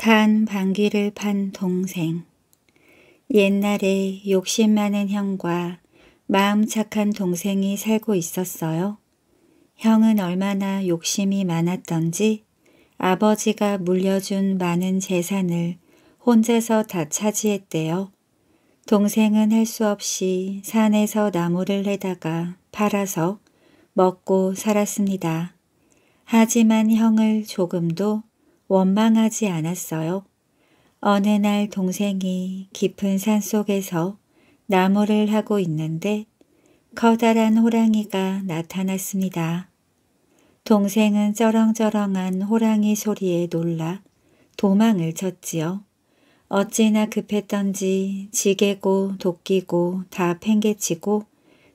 단 방귀를 판 동생 옛날에 욕심 많은 형과 마음 착한 동생이 살고 있었어요. 형은 얼마나 욕심이 많았던지 아버지가 물려준 많은 재산을 혼자서 다 차지했대요. 동생은 할 수 없이 산에서 나무를 해다가 팔아서 먹고 살았습니다. 하지만 형을 조금도 원망하지 않았어요. 어느 날 동생이 깊은 산속에서 나무를 하고 있는데 커다란 호랑이가 나타났습니다. 동생은 쩌렁쩌렁한 호랑이 소리에 놀라 도망을 쳤지요. 어찌나 급했던지 지게고 도끼고 다 팽개치고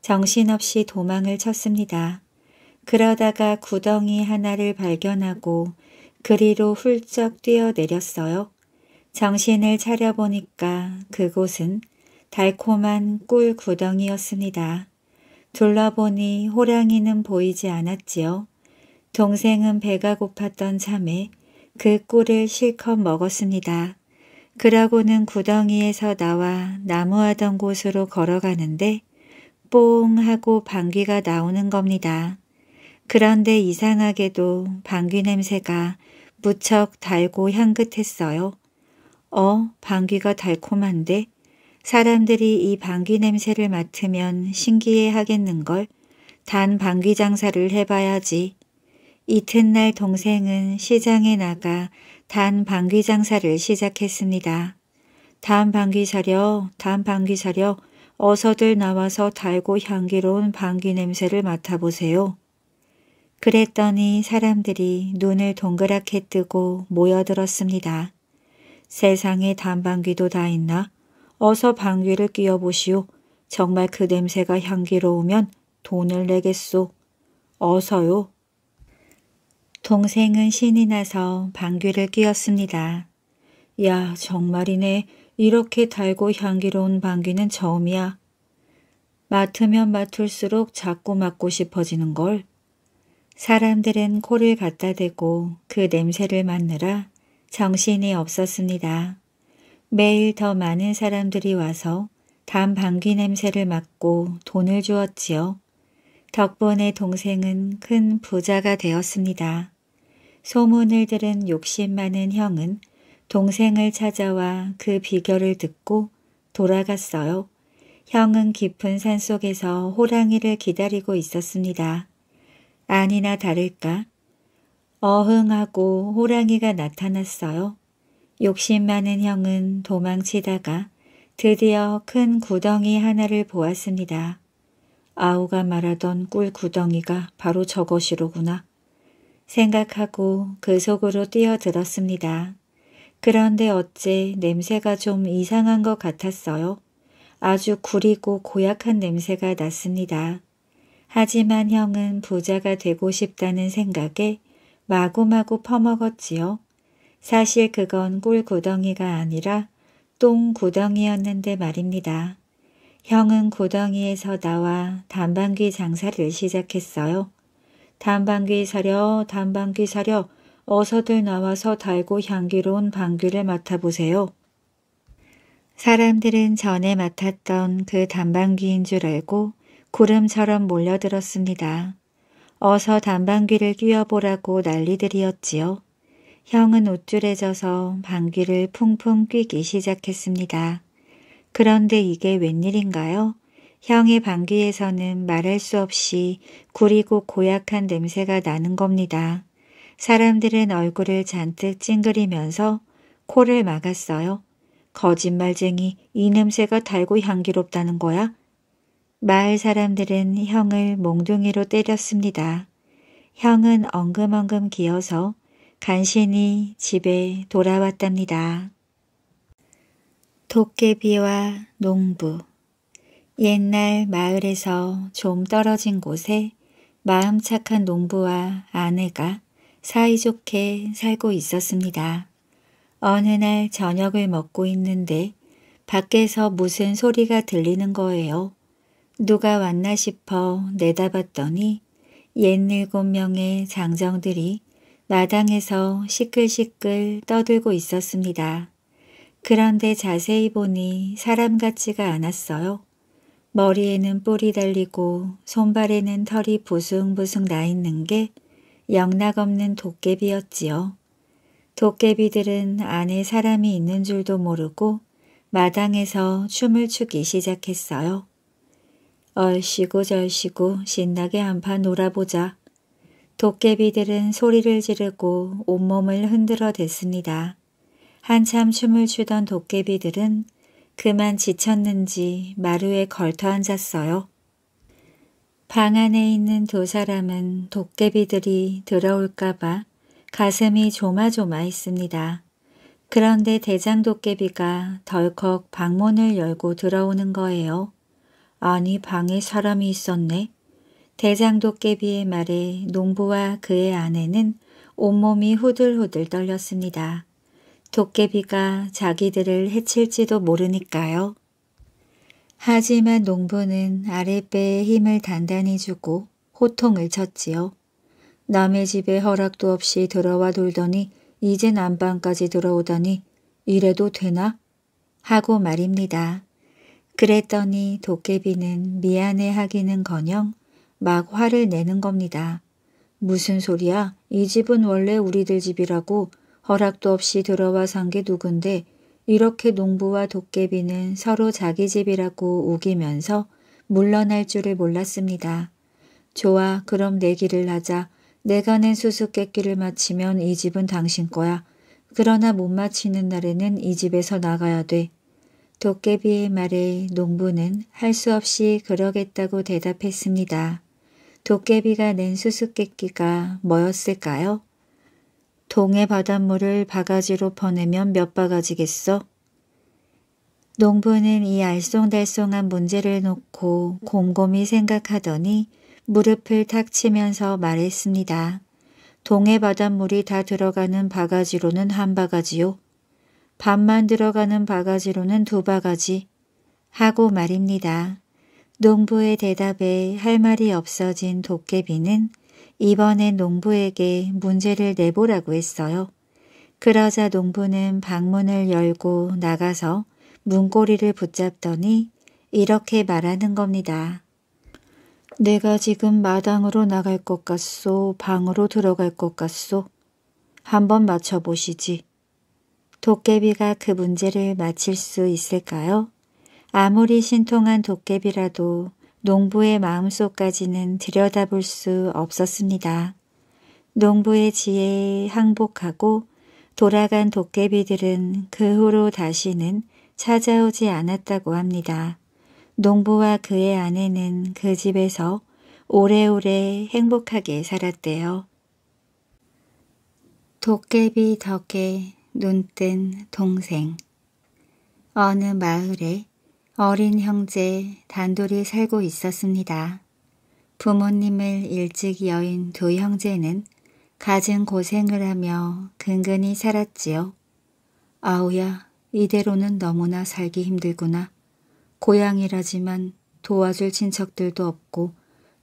정신없이 도망을 쳤습니다. 그러다가 구덩이 하나를 발견하고 그리로 훌쩍 뛰어내렸어요. 정신을 차려보니까 그곳은 달콤한 꿀 구덩이였습니다. 둘러보니 호랑이는 보이지 않았지요. 동생은 배가 고팠던 참에 그 꿀을 실컷 먹었습니다. 그러고는 구덩이에서 나와 나무하던 곳으로 걸어가는데 뽕 하고 방귀가 나오는 겁니다. 그런데 이상하게도 방귀 냄새가 무척 달고 향긋했어요. 어, 방귀가 달콤한데 사람들이 이 방귀 냄새를 맡으면 신기해 하겠는걸. 단 방귀 장사를 해봐야지. 이튿날 동생은 시장에 나가 단 방귀 장사를 시작했습니다. 단 방귀 사려, 단 방귀 사려, 어서들 나와서 달고 향기로운 방귀 냄새를 맡아보세요. 그랬더니 사람들이 눈을 동그랗게 뜨고 모여들었습니다. 세상에 단방귀도 다 있나? 어서 방귀를 끼워보시오. 정말 그 냄새가 향기로우면 돈을 내겠소. 어서요. 동생은 신이 나서 방귀를 끼웠습니다. 야 정말이네. 이렇게 달고 향기로운 방귀는 처음이야. 맡으면 맡을수록 자꾸 맡고 싶어지는걸. 사람들은 코를 갖다 대고 그 냄새를 맡느라 정신이 없었습니다. 매일 더 많은 사람들이 와서 단 방귀 냄새를 맡고 돈을 주었지요. 덕분에 동생은 큰 부자가 되었습니다. 소문을 들은 욕심 많은 형은 동생을 찾아와 그 비결을 듣고 돌아갔어요. 형은 깊은 산속에서 호랑이를 기다리고 있었습니다. 아니나 다를까 어흥하고 호랑이가 나타났어요. 욕심 많은 형은 도망치다가 드디어 큰 구덩이 하나를 보았습니다. 아우가 말하던 꿀 구덩이가 바로 저것이로구나 생각하고 그 속으로 뛰어들었습니다. 그런데 어째 냄새가 좀 이상한 것 같았어요. 아주 구리고 고약한 냄새가 났습니다. 하지만 형은 부자가 되고 싶다는 생각에 마구마구 퍼먹었지요. 사실 그건 꿀구덩이가 아니라 똥구덩이였는데 말입니다. 형은 구덩이에서 나와 단방귀 장사를 시작했어요. 단방귀 사려 단방귀 사려 어서들 나와서 달고 향기로운 방귀를 맡아보세요. 사람들은 전에 맡았던 그 단방귀인 줄 알고 구름처럼 몰려들었습니다. 어서 단방귀를 끼워보라고 난리들이었지요. 형은 우쭐해져서 방귀를 풍풍 뀌기 시작했습니다. 그런데 이게 웬일인가요? 형의 방귀에서는 말할 수 없이 구리고 고약한 냄새가 나는 겁니다. 사람들은 얼굴을 잔뜩 찡그리면서 코를 막았어요. 거짓말쟁이, 이 냄새가 달고 향기롭다는 거야? 마을 사람들은 형을 몽둥이로 때렸습니다. 형은 엉금엉금 기어서 간신히 집에 돌아왔답니다. 도깨비와 농부 옛날 마을에서 좀 떨어진 곳에 마음 착한 농부와 아내가 사이좋게 살고 있었습니다. 어느 날 저녁을 먹고 있는데 밖에서 무슨 소리가 들리는 거예요. 누가 왔나 싶어 내다봤더니 옛일곱 명의 장정들이 마당에서 시끌시끌 떠들고 있었습니다. 그런데 자세히 보니 사람 같지가 않았어요. 머리에는 뿔이 달리고 손발에는 털이 부숭부숭 나 있는 게 영락없는 도깨비였지요. 도깨비들은 안에 사람이 있는 줄도 모르고 마당에서 춤을 추기 시작했어요. 얼씨구 절씨구 신나게 한판 놀아보자. 도깨비들은 소리를 지르고 온몸을 흔들어 댔습니다. 한참 춤을 추던 도깨비들은 그만 지쳤는지 마루에 걸터 앉았어요. 방 안에 있는 두 사람은 도깨비들이 들어올까봐 가슴이 조마조마했습니다. 그런데 대장 도깨비가 덜컥 방문을 열고 들어오는 거예요. 아니 방에 사람이 있었네. 대장도 깨비의 말에 농부와 그의 아내는 온몸이 후들후들 떨렸습니다. 도깨비가 자기들을 해칠지도 모르니까요. 하지만 농부는 아랫배에 힘을 단단히 주고 호통을 쳤지요. 남의 집에 허락도 없이 들어와 돌더니 이젠 안방까지 들어오다니 이래도 되나? 하고 말입니다. 그랬더니 도깨비는 미안해 하기는커녕 막 화를 내는 겁니다. 무슨 소리야? 이 집은 원래 우리들 집이라고 허락도 없이 들어와 산 게 누군데 이렇게 농부와 도깨비는 서로 자기 집이라고 우기면서 물러날 줄을 몰랐습니다. 좋아, 그럼 내기를 하자. 내가 낸 수수께끼를 마치면 이 집은 당신 거야. 그러나 못 마치는 날에는 이 집에서 나가야 돼. 도깨비의 말에 농부는 할 수 없이 그러겠다고 대답했습니다. 도깨비가 낸 수수께끼가 뭐였을까요? 동해 바닷물을 바가지로 퍼내면 몇 바가지겠어? 농부는 이 알쏭달쏭한 문제를 놓고 곰곰이 생각하더니 무릎을 탁 치면서 말했습니다. 동해 바닷물이 다 들어가는 바가지로는 한 바가지요. 밥만 들어가는 바가지로는 두 바가지 하고 말입니다. 농부의 대답에 할 말이 없어진 도깨비는 이번에 농부에게 문제를 내보라고 했어요. 그러자 농부는 방문을 열고 나가서 문고리를 붙잡더니 이렇게 말하는 겁니다. 내가 지금 마당으로 나갈 것 같소? 방으로 들어갈 것 같소? 한번 맞춰보시지. 도깨비가 그 문제를 마칠 수 있을까요? 아무리 신통한 도깨비라도 농부의 마음속까지는 들여다볼 수 없었습니다. 농부의 지혜에 항복하고 돌아간 도깨비들은 그 후로 다시는 찾아오지 않았다고 합니다. 농부와 그의 아내는 그 집에서 오래오래 행복하게 살았대요. 도깨비 덕에 눈뜬 동생 어느 마을에 어린 형제 단둘이 살고 있었습니다. 부모님을 일찍 여인 두 형제는 가진 고생을 하며 근근히 살았지요. 아우야 이대로는 너무나 살기 힘들구나. 고향이라지만 도와줄 친척들도 없고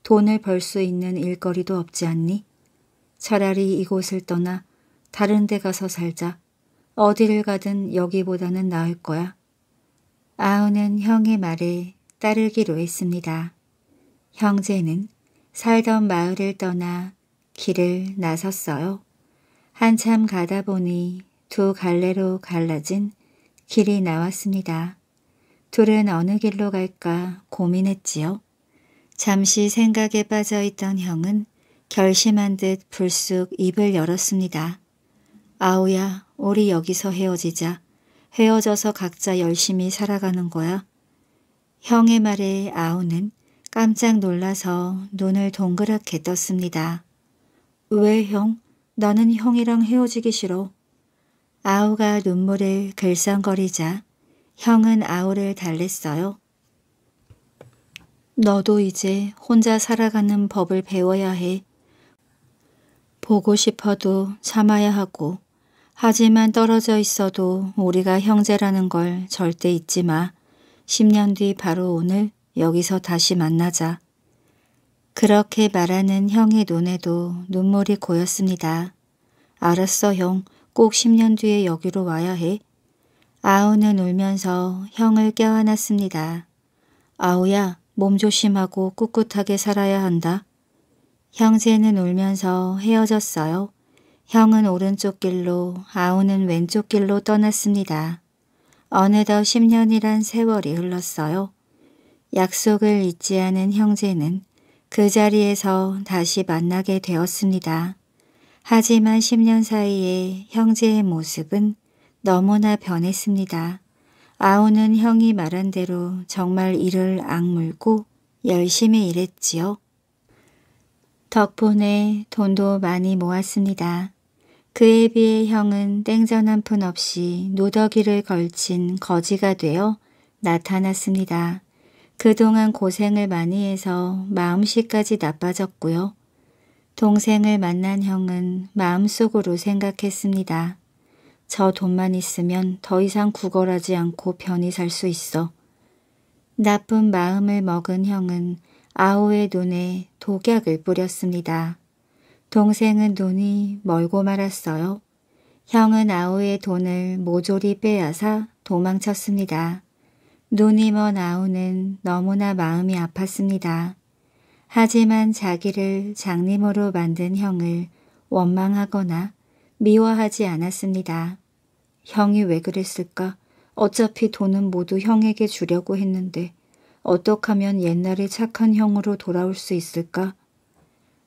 돈을 벌 수 있는 일거리도 없지 않니? 차라리 이곳을 떠나 다른 데 가서 살자. 어디를 가든 여기보다는 나을 거야. 아우는 형의 말을 따르기로 했습니다. 형제는 살던 마을을 떠나 길을 나섰어요. 한참 가다 보니 두 갈래로 갈라진 길이 나왔습니다. 둘은 어느 길로 갈까 고민했지요. 잠시 생각에 빠져있던 형은 결심한 듯 불쑥 입을 열었습니다. 아우야 우리 여기서 헤어지자. 헤어져서 각자 열심히 살아가는 거야. 형의 말에 아우는 깜짝 놀라서 눈을 동그랗게 떴습니다. 왜 형? 나는 형이랑 헤어지기 싫어. 아우가 눈물에 글썽거리자 형은 아우를 달랬어요. 너도 이제 혼자 살아가는 법을 배워야 해. 보고 싶어도 참아야 하고 하지만 떨어져 있어도 우리가 형제라는 걸 절대 잊지 마. 10년 뒤 바로 오늘 여기서 다시 만나자. 그렇게 말하는 형의 눈에도 눈물이 고였습니다. 알았어 형, 꼭 10년 뒤에 여기로 와야 해. 아우는 울면서 형을 껴안았습니다. 아우야, 몸 조심하고 꿋꿋하게 살아야 한다. 형제는 울면서 헤어졌어요. 형은 오른쪽 길로 아우는 왼쪽 길로 떠났습니다. 어느덧 10년이란 세월이 흘렀어요. 약속을 잊지 않은 형제는 그 자리에서 다시 만나게 되었습니다. 하지만 10년 사이에 형제의 모습은 너무나 변했습니다. 아우는 형이 말한 대로 정말 이를 악물고 열심히 일했지요. 덕분에 돈도 많이 모았습니다. 그에 비해 형은 땡전 한 푼 없이 노더기를 걸친 거지가 되어 나타났습니다. 그동안 고생을 많이 해서 마음씨까지 나빠졌고요. 동생을 만난 형은 마음속으로 생각했습니다. 저 돈만 있으면 더 이상 구걸하지 않고 편히 살 수 있어. 나쁜 마음을 먹은 형은 아우의 눈에 독약을 뿌렸습니다. 동생은 눈이 멀고 말았어요. 형은 아우의 돈을 모조리 빼앗아 도망쳤습니다. 눈이 먼 아우는 너무나 마음이 아팠습니다. 하지만 자기를 장님으로 만든 형을 원망하거나 미워하지 않았습니다. 형이 왜 그랬을까? 어차피 돈은 모두 형에게 주려고 했는데 어떻 하면 옛날의 착한 형으로 돌아올 수 있을까?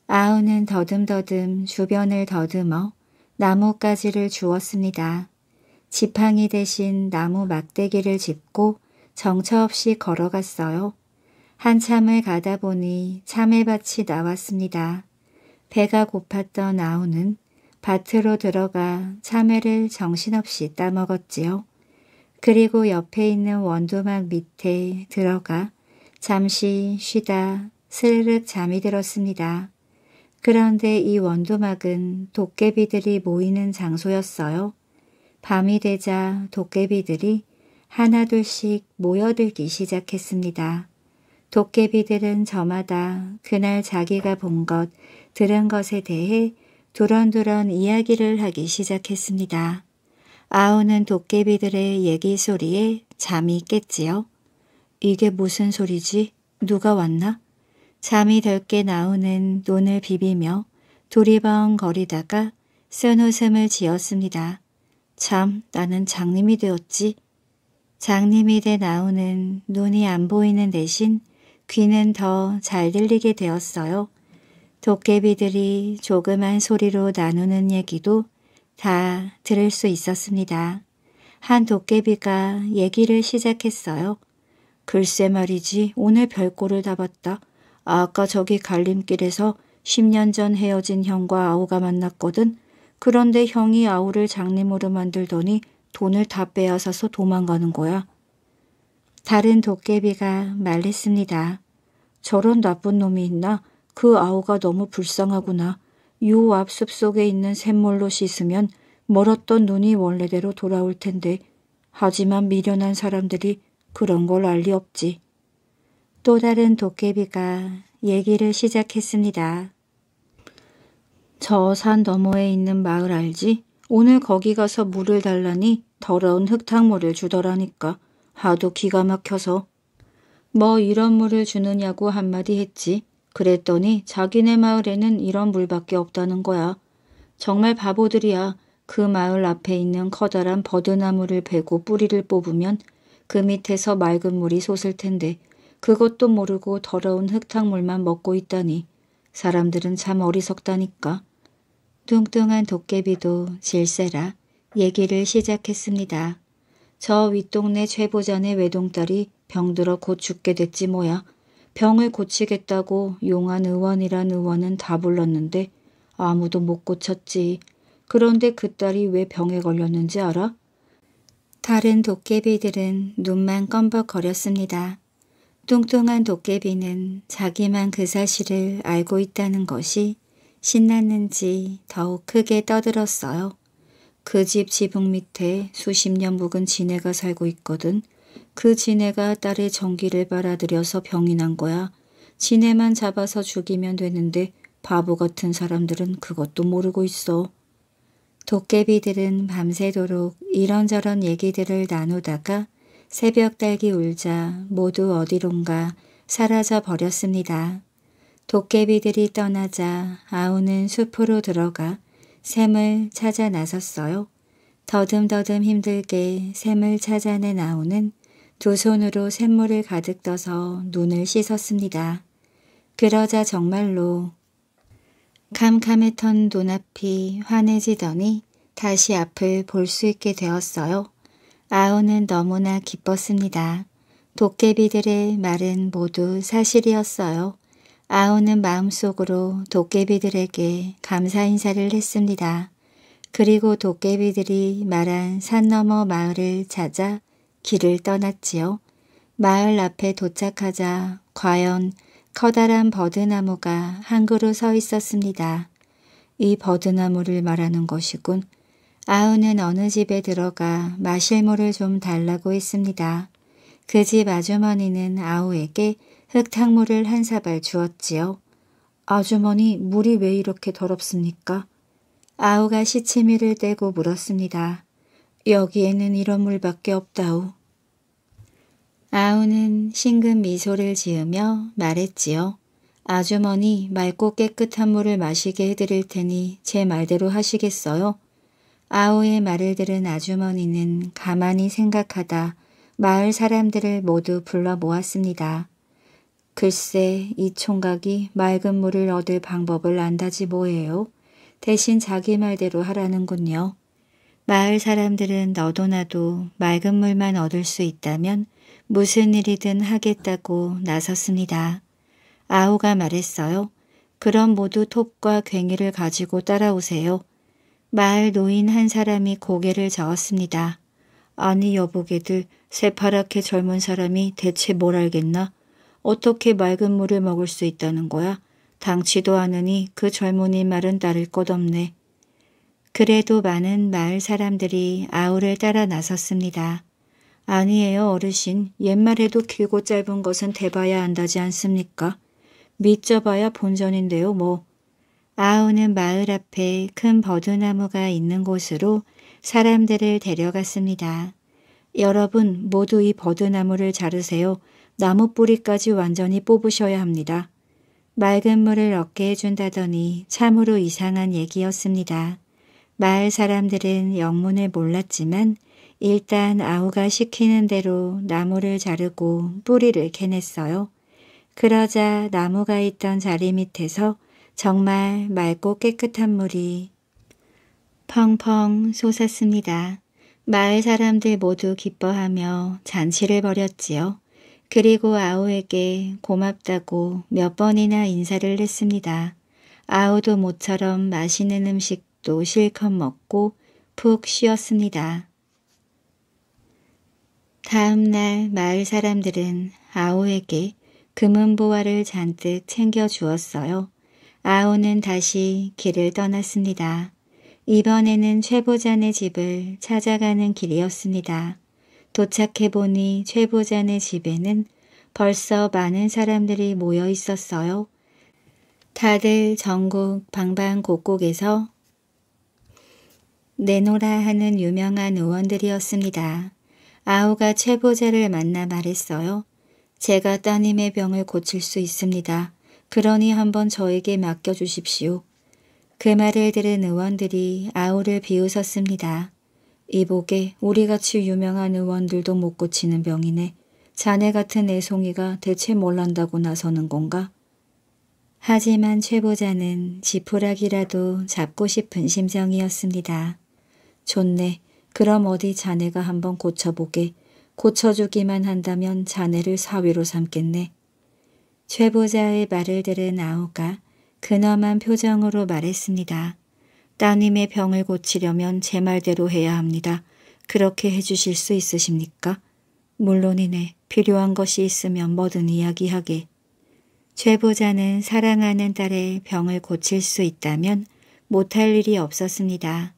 아우는 더듬더듬 주변을 더듬어 나뭇가지를 주었습니다. 지팡이 대신 나무 막대기를 짚고 정처없이 걸어갔어요. 한참을 가다 보니 참외밭이 나왔습니다. 배가 고팠던 아우는 밭으로 들어가 참외를 정신없이 따먹었지요. 그리고 옆에 있는 원두막 밑에 들어가 잠시 쉬다 스르륵 잠이 들었습니다. 그런데 이 원두막은 도깨비들이 모이는 장소였어요. 밤이 되자 도깨비들이 하나둘씩 모여들기 시작했습니다. 도깨비들은 저마다 그날 자기가 본 것, 들은 것에 대해 두런두런 이야기를 하기 시작했습니다. 아우는 도깨비들의 얘기 소리에 잠이 깼지요. 이게 무슨 소리지? 누가 왔나? 잠이 덜게 나오는 눈을 비비며 도리번거리다가 쓴 웃음을 지었습니다. 참 나는 장님이 되었지. 장님이 돼 나오는 눈이 안 보이는 대신 귀는 더 잘 들리게 되었어요. 도깨비들이 조그만 소리로 나누는 얘기도 다 들을 수 있었습니다. 한 도깨비가 얘기를 시작했어요. 글쎄 말이지 오늘 별꼴을 다 봤다. 아까 저기 갈림길에서 10년 전 헤어진 형과 아우가 만났거든. 그런데 형이 아우를 장님으로 만들더니 돈을 다 빼앗아서 도망가는 거야. 다른 도깨비가 말했습니다. 저런 나쁜 놈이 있나? 그 아우가 너무 불쌍하구나. 요압 숲속에 있는 샘물로 씻으면 멀었던 눈이 원래대로 돌아올 텐데 하지만 미련한 사람들이 그런 걸 알 리 없지. 또 다른 도깨비가 얘기를 시작했습니다. 저 산 너머에 있는 마을 알지? 오늘 거기 가서 물을 달라니 더러운 흙탕물을 주더라니까 하도 기가 막혀서 뭐 이런 물을 주느냐고 한마디 했지. 그랬더니 자기네 마을에는 이런 물밖에 없다는 거야. 정말 바보들이야. 그 마을 앞에 있는 커다란 버드나무를 베고 뿌리를 뽑으면 그 밑에서 맑은 물이 솟을 텐데 그것도 모르고 더러운 흙탕물만 먹고 있다니 사람들은 참 어리석다니까. 뚱뚱한 도깨비도 질세라 얘기를 시작했습니다. 저 윗동네 최보자의 외동딸이 병들어 곧 죽게 됐지 뭐야. 병을 고치겠다고 용한 의원이란 의원은 다 불렀는데 아무도 못 고쳤지. 그런데 그 딸이 왜 병에 걸렸는지 알아? 다른 도깨비들은 눈만 껌벅거렸습니다. 뚱뚱한 도깨비는 자기만 그 사실을 알고 있다는 것이 신났는지 더욱 크게 떠들었어요. 그 집 지붕 밑에 수십 년 묵은 지네가 살고 있거든. 그 지네가 딸의 전기를 빨아들여서 병이 난 거야. 지네만 잡아서 죽이면 되는데 바보 같은 사람들은 그것도 모르고 있어. 도깨비들은 밤새도록 이런저런 얘기들을 나누다가 새벽 딸기 울자 모두 어디론가 사라져 버렸습니다. 도깨비들이 떠나자 아우는 숲으로 들어가 샘을 찾아 나섰어요. 더듬더듬 힘들게 샘을 찾아내나오는 두 손으로 샘물을 가득 떠서 눈을 씻었습니다. 그러자 정말로 캄캄했던 눈앞이 환해지더니 다시 앞을 볼 수 있게 되었어요. 아우는 너무나 기뻤습니다. 도깨비들의 말은 모두 사실이었어요. 아우는 마음속으로 도깨비들에게 감사 인사를 했습니다. 그리고 도깨비들이 말한 산 너머 마을을 찾아 길을 떠났지요. 마을 앞에 도착하자 과연 커다란 버드나무가 한 그루 서 있었습니다. 이 버드나무를 말하는 것이군. 아우는 어느 집에 들어가 마실 물을 좀 달라고 했습니다. 그 집 아주머니는 아우에게 흙탕물을 한 사발 주었지요. 아주머니 물이 왜 이렇게 더럽습니까? 아우가 시치미를 떼고 물었습니다. 여기에는 이런 물밖에 없다우. 아우는 싱근 미소를 지으며 말했지요. 아주머니 맑고 깨끗한 물을 마시게 해드릴 테니 제 말대로 하시겠어요? 아우의 말을 들은 아주머니는 가만히 생각하다 마을 사람들을 모두 불러 모았습니다. 글쎄 이 총각이 맑은 물을 얻을 방법을 안다지 뭐예요. 대신 자기 말대로 하라는군요. 마을 사람들은 너도 나도 맑은 물만 얻을 수 있다면 무슨 일이든 하겠다고 나섰습니다. 아호가 말했어요. 그럼 모두 톱과 괭이를 가지고 따라오세요. 마을 노인 한 사람이 고개를 저었습니다. 아니 여보게들 새파랗게 젊은 사람이 대체 뭘 알겠나? 어떻게 맑은 물을 먹을 수 있다는 거야? 당치도 않으니 그 젊은이 말은 따를 것 없네. 그래도 많은 마을 사람들이 아우를 따라 나섰습니다. 아니에요, 어르신. 옛말에도 길고 짧은 것은 대봐야 안다지 않습니까? 믿져봐야 본전인데요, 뭐. 아우는 마을 앞에 큰 버드나무가 있는 곳으로 사람들을 데려갔습니다. 여러분 모두 이 버드나무를 자르세요. 나무 뿌리까지 완전히 뽑으셔야 합니다. 맑은 물을 얻게 해준다더니 참으로 이상한 얘기였습니다. 마을 사람들은 영문을 몰랐지만 일단 아우가 시키는 대로 나무를 자르고 뿌리를 캐냈어요. 그러자 나무가 있던 자리 밑에서 정말 맑고 깨끗한 물이 펑펑 솟았습니다. 마을 사람들 모두 기뻐하며 잔치를 벌였지요. 그리고 아우에게 고맙다고 몇 번이나 인사를 했습니다. 아우도 모처럼 맛있는 음식도 실컷 먹고 푹 쉬었습니다. 다음날 마을 사람들은 아오에게 금은보화를 잔뜩 챙겨 주었어요. 아오는 다시 길을 떠났습니다. 이번에는 최보잔의 집을 찾아가는 길이었습니다. 도착해보니 최보잔의 집에는 벌써 많은 사람들이 모여 있었어요. 다들 전국 방방곡곡에서 내노라 하는 유명한 의원들이었습니다. 아우가 최보자를 만나 말했어요. 제가 따님의 병을 고칠 수 있습니다. 그러니 한번 저에게 맡겨주십시오. 그 말을 들은 의원들이 아우를 비웃었습니다. 이보게 우리같이 유명한 의원들도 못 고치는 병이네. 자네 같은 애송이가 대체 뭘 한다고 나서는 건가? 하지만 최보자는 지푸라기라도 잡고 싶은 심정이었습니다. 좋네. 그럼 어디 자네가 한번 고쳐보게. 고쳐주기만 한다면 자네를 사위로 삼겠네. 최부자의 말을 들은 아우가 근엄한 표정으로 말했습니다. 따님의 병을 고치려면 제 말대로 해야 합니다. 그렇게 해주실 수 있으십니까? 물론이네. 필요한 것이 있으면 뭐든 이야기하게. 최부자는 사랑하는 딸의 병을 고칠 수 있다면 못할 일이 없었습니다.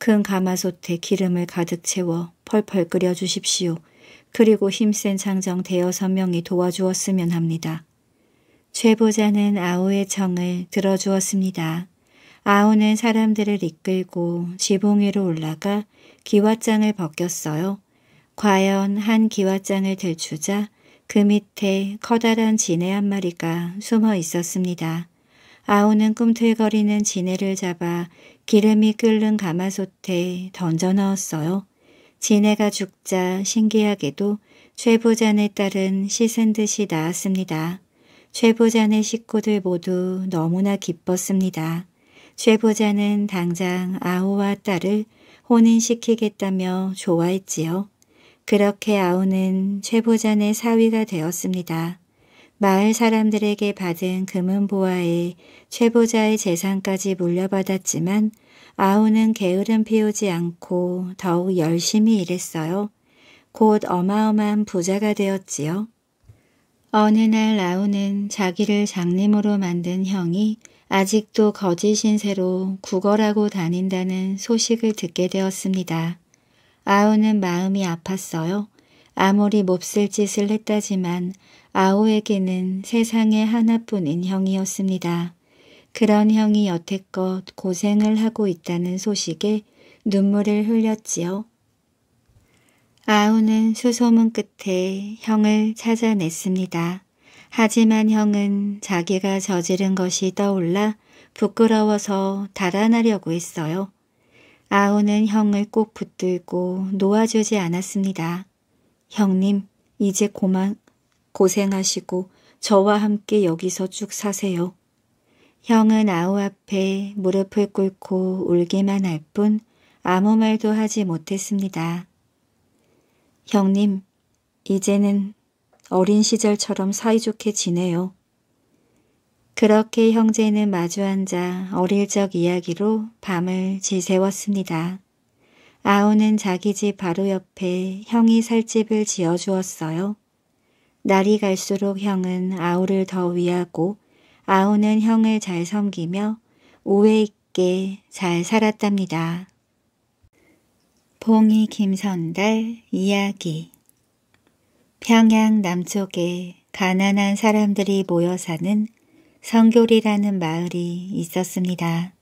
큰 가마솥에 기름을 가득 채워 펄펄 끓여 주십시오. 그리고 힘센 장정 대여섯 명이 도와주었으면 합니다. 최보자는 아우의 청을 들어주었습니다. 아우는 사람들을 이끌고 지붕 위로 올라가 기와장을 벗겼어요. 과연 한 기와장을 들추자 그 밑에 커다란 지네 한 마리가 숨어 있었습니다. 아우는 꿈틀거리는 지네를 잡아 기름이 끓는 가마솥에 던져 넣었어요. 지네가 죽자 신기하게도 최부잔의 딸은 씻은 듯이 나았습니다. 최부잔의 식구들 모두 너무나 기뻤습니다. 최부자는 당장 아우와 딸을 혼인시키겠다며 좋아했지요. 그렇게 아우는 최부자의 사위가 되었습니다. 마을 사람들에게 받은 금은보화에 최보자의 재산까지 물려받았지만 아우는 게으름 피우지 않고 더욱 열심히 일했어요. 곧 어마어마한 부자가 되었지요. 어느 날 아우는 자기를 장님으로 만든 형이 아직도 거짓 신세로 구걸하고 다닌다는 소식을 듣게 되었습니다. 아우는 마음이 아팠어요. 아무리 몹쓸 짓을 했다지만 아오에게는 세상에 하나뿐인 형이었습니다. 그런 형이 여태껏 고생을 하고 있다는 소식에 눈물을 흘렸지요. 아우는 수소문 끝에 형을 찾아냈습니다. 하지만 형은 자기가 저지른 것이 떠올라 부끄러워서 달아나려고 했어요. 아우는 형을 꼭 붙들고 놓아주지 않았습니다. 형님, 이제 고만, 고생하시고 저와 함께 여기서 쭉 사세요. 형은 아우 앞에 무릎을 꿇고 울기만 할 뿐 아무 말도 하지 못했습니다. 형님, 이제는 어린 시절처럼 사이좋게 지내요. 그렇게 형제는 마주 앉아 어릴 적 이야기로 밤을 지새웠습니다. 아우는 자기 집 바로 옆에 형이 살집을 지어주었어요. 날이 갈수록 형은 아우를 더 위하고 아우는 형을 잘 섬기며 오해 있게 잘 살았답니다. 봉이 김선달 이야기 평양 남쪽에 가난한 사람들이 모여 사는 성교리라는 마을이 있었습니다.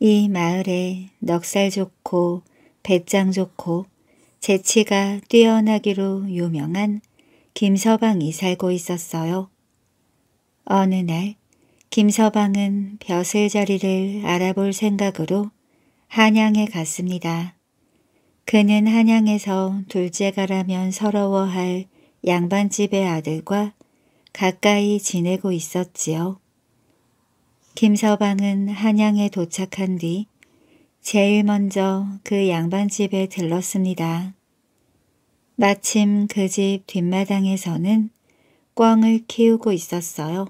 이 마을에 넉살 좋고 배짱 좋고 재치가 뛰어나기로 유명한 김서방이 살고 있었어요. 어느 날 김서방은 벼슬 자리를 알아볼 생각으로 한양에 갔습니다. 그는 한양에서 둘째가라면 서러워할 양반집의 아들과 가까이 지내고 있었지요. 김서방은 한양에 도착한 뒤 제일 먼저 그 양반집에 들렀습니다. 마침 그 집 뒷마당에서는 꽝을 키우고 있었어요.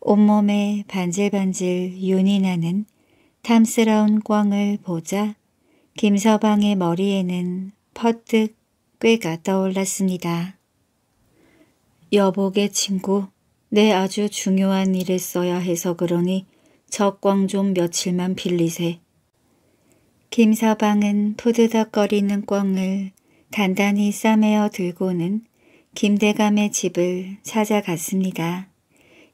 온몸에 반질반질 윤이 나는 탐스러운 꽝을 보자 김서방의 머리에는 퍼뜩 꾀가 떠올랐습니다. 여보게 친구, 내 아주 중요한 일을 써야 해서 그러니 저광좀 며칠만 빌리세. 김서방은 푸드덕거리는 꽝을 단단히 싸매어 들고는 김대감의 집을 찾아갔습니다.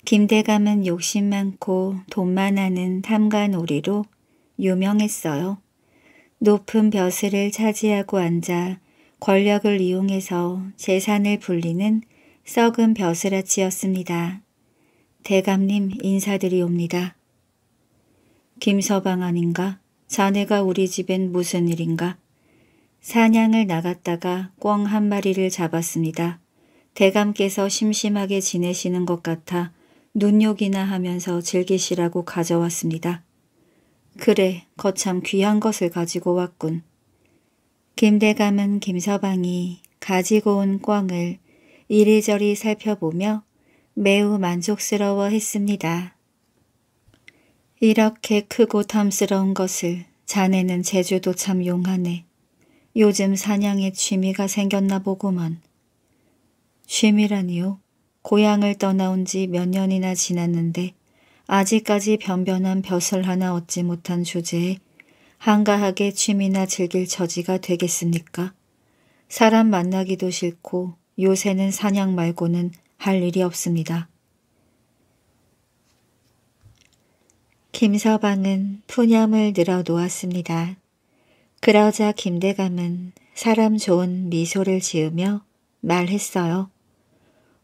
김대감은 욕심 많고 돈 많아는 탐관오리로 유명했어요. 높은 벼슬을 차지하고 앉아 권력을 이용해서 재산을 불리는 썩은 벼슬아치였습니다. 대감님 인사드리옵니다. 김서방 아닌가? 자네가 우리 집엔 무슨 일인가? 사냥을 나갔다가 꿩 한 마리를 잡았습니다. 대감께서 심심하게 지내시는 것 같아 눈욕이나 하면서 즐기시라고 가져왔습니다. 그래, 거참 귀한 것을 가지고 왔군. 김대감은 김서방이 가지고 온 꿩을 이리저리 살펴보며 매우 만족스러워 했습니다. 이렇게 크고 탐스러운 것을 자네는 제주도 참 용하네. 요즘 사냥에 취미가 생겼나 보구만 취미라니요. 고향을 떠나온 지 몇 년이나 지났는데 아직까지 변변한 벼슬 하나 얻지 못한 주제에 한가하게 취미나 즐길 처지가 되겠습니까? 사람 만나기도 싫고 요새는 사냥 말고는 할 일이 없습니다. 김서방은 푸념을 늘어놓았습니다. 그러자 김대감은 사람 좋은 미소를 지으며 말했어요.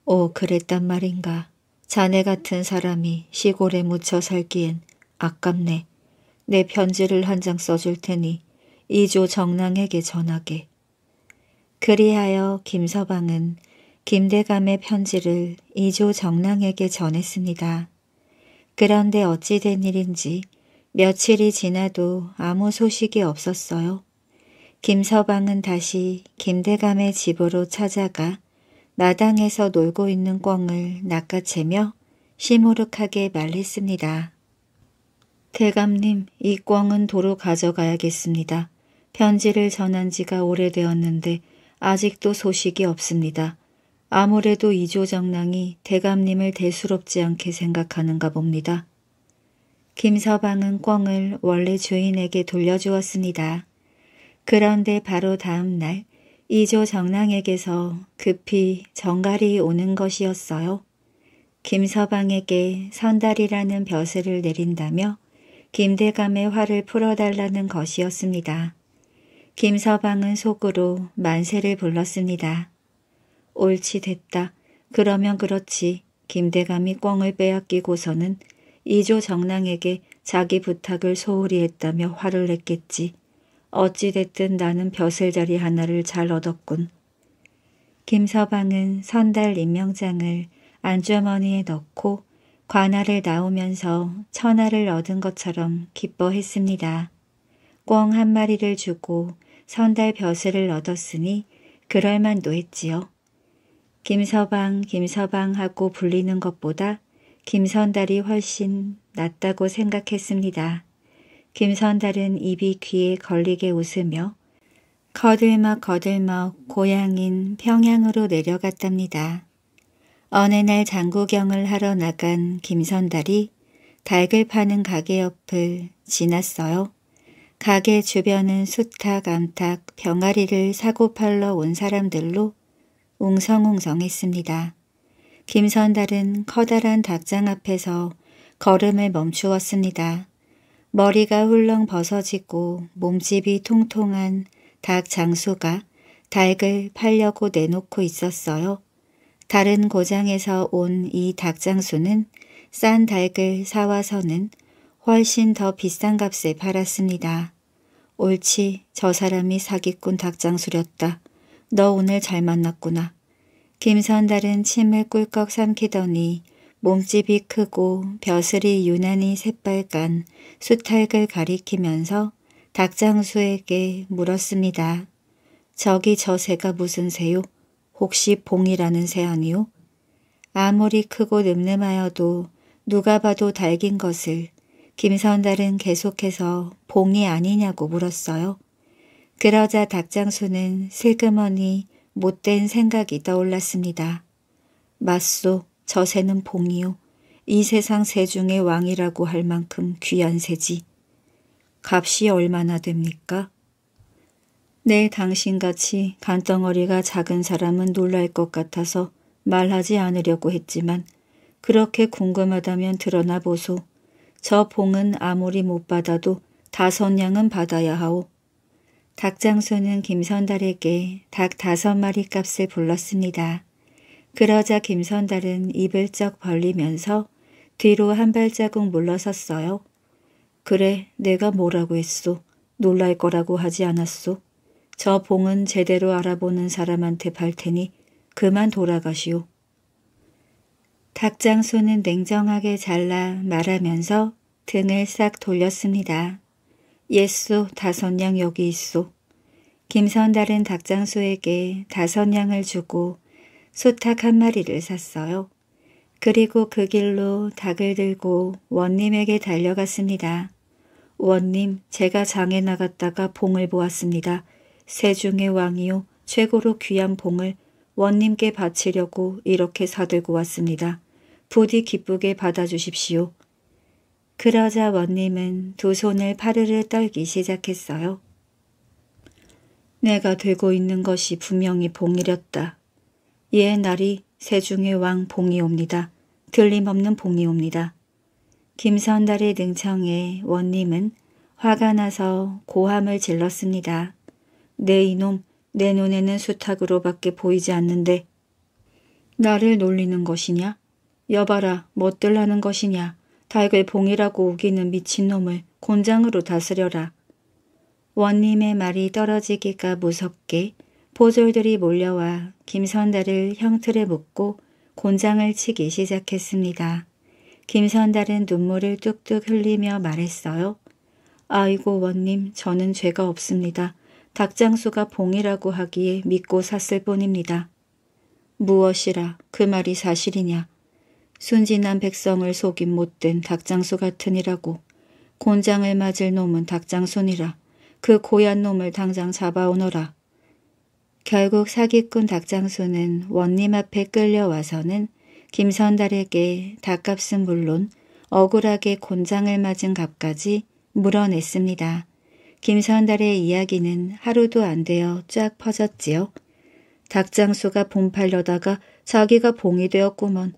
오 그랬단 말인가. 자네 같은 사람이 시골에 묻혀 살기엔 아깝네. 내 편지를 한 장 써줄 테니 이조 정랑에게 전하게. 그리하여 김서방은 김대감의 편지를 이조 정랑에게 전했습니다. 그런데 어찌 된 일인지 며칠이 지나도 아무 소식이 없었어요. 김서방은 다시 김대감의 집으로 찾아가 마당에서 놀고 있는 꿩을 낚아채며 시무룩하게 말했습니다. 대감님, 이 꿩은 도로 가져가야겠습니다. 편지를 전한 지가 오래되었는데 아직도 소식이 없습니다. 아무래도 이조정랑이 대감님을 대수롭지 않게 생각하는가 봅니다. 김서방은 꿩을 원래 주인에게 돌려주었습니다. 그런데 바로 다음 날 이조 정랑에게서 급히 정갈이 오는 것이었어요. 김서방에게 선달이라는 벼슬을 내린다며 김대감의 화를 풀어달라는 것이었습니다. 김서방은 속으로 만세를 불렀습니다. 옳지 됐다. 그러면 그렇지. 김대감이 꿩을 빼앗기고서는 이조 정랑에게 자기 부탁을 소홀히 했다며 화를 냈겠지. 어찌됐든 나는 벼슬자리 하나를 잘 얻었군. 김서방은 선달 임명장을 안주머니에 넣고 관할을 나오면서 천하를 얻은 것처럼 기뻐했습니다. 꿩 한 마리를 주고 선달 벼슬을 얻었으니 그럴만도 했지요. 김서방, 김서방 하고 불리는 것보다 김선달이 훨씬 낫다고 생각했습니다. 김선달은 입이 귀에 걸리게 웃으며 거들먹 거들먹 고향인 평양으로 내려갔답니다. 어느 날 장구경을 하러 나간 김선달이 닭을 파는 가게 옆을 지났어요. 가게 주변은 수탉, 암탉, 병아리를 사고팔러 온 사람들로 웅성웅성했습니다. 김선달은 커다란 닭장 앞에서 걸음을 멈추었습니다. 머리가 훌렁 벗어지고 몸집이 통통한 닭 장수가 닭을 팔려고 내놓고 있었어요. 다른 고장에서 온 이 닭 장수는 싼 닭을 사와서는 훨씬 더 비싼 값에 팔았습니다. 옳지, 저 사람이 사기꾼 닭장수렸다. 너 오늘 잘 만났구나. 김선달은 침을 꿀꺽 삼키더니 몸집이 크고 벼슬이 유난히 새빨간 수탉을 가리키면서 닭장수에게 물었습니다. 저기 저 새가 무슨 새요? 혹시 봉이라는 새 아니요? 아무리 크고 늠름하여도 누가 봐도 달긴 것을 김선달은 계속해서 봉이 아니냐고 물었어요. 그러자 닭장수는 슬그머니 못된 생각이 떠올랐습니다. 맞소 저 새는 봉이요. 이 세상 새 중의 왕이라고 할 만큼 귀한 새지. 값이 얼마나 됩니까? 내 네, 당신같이 간덩어리가 작은 사람은 놀랄 것 같아서 말하지 않으려고 했지만 그렇게 궁금하다면 드러나 보소. 저 봉은 아무리 못 받아도 다섯 냥은 받아야 하오. 닭장수는 김선달에게 닭 다섯 마리 값을 불렀습니다. 그러자 김선달은 입을 쩍 벌리면서 뒤로 한 발자국 물러섰어요. 그래, 내가 뭐라고 했소. 놀랄 거라고 하지 않았소. 저 봉은 제대로 알아보는 사람한테 팔 테니 그만 돌아가시오. 닭장수는 냉정하게 잘라 말하면서 등을 싹 돌렸습니다. 예수 다섯 양 여기 있소. 김선달은 닭장수에게 다섯 양을 주고 소탁 한 마리를 샀어요. 그리고 그 길로 닭을 들고 원님에게 달려갔습니다. 원님, 제가 장에 나갔다가 봉을 보았습니다. 세중의 왕이요 최고로 귀한 봉을 원님께 바치려고 이렇게 사들고 왔습니다. 부디 기쁘게 받아주십시오. 그러자 원님은 두 손을 파르르 떨기 시작했어요. 내가 되고 있는 것이 분명히 봉이렸다. 예 날이 세중의 왕 봉이옵니다. 들림없는 봉이옵니다. 김선달의 능청에 원님은 화가 나서 고함을 질렀습니다. 내 이놈, 내 눈에는 수탉으로밖에 보이지 않는데 나를 놀리는 것이냐? 여봐라, 못들라는 것이냐? 닭을 봉이라고 우기는 미친놈을 곤장으로 다스려라. 원님의 말이 떨어지기가 무섭게 포졸들이 몰려와 김선달을 형틀에 묶고 곤장을 치기 시작했습니다. 김선달은 눈물을 뚝뚝 흘리며 말했어요. 아이고 원님 저는 죄가 없습니다. 닭장수가 봉이라고 하기에 믿고 샀을 뿐입니다. 무엇이라 그 말이 사실이냐. 순진한 백성을 속인 못된 닭장수 같으니라고 곤장을 맞을 놈은 닭장손이라그 고얀 놈을 당장 잡아오너라. 결국 사기꾼 닭장수는 원님 앞에 끌려와서는 김선달에게 닭값은 물론 억울하게 곤장을 맞은 값까지 물어냈습니다. 김선달의 이야기는 하루도 안 되어 쫙 퍼졌지요. 닭장수가 봉팔려다가 자기가 봉이 되었구먼.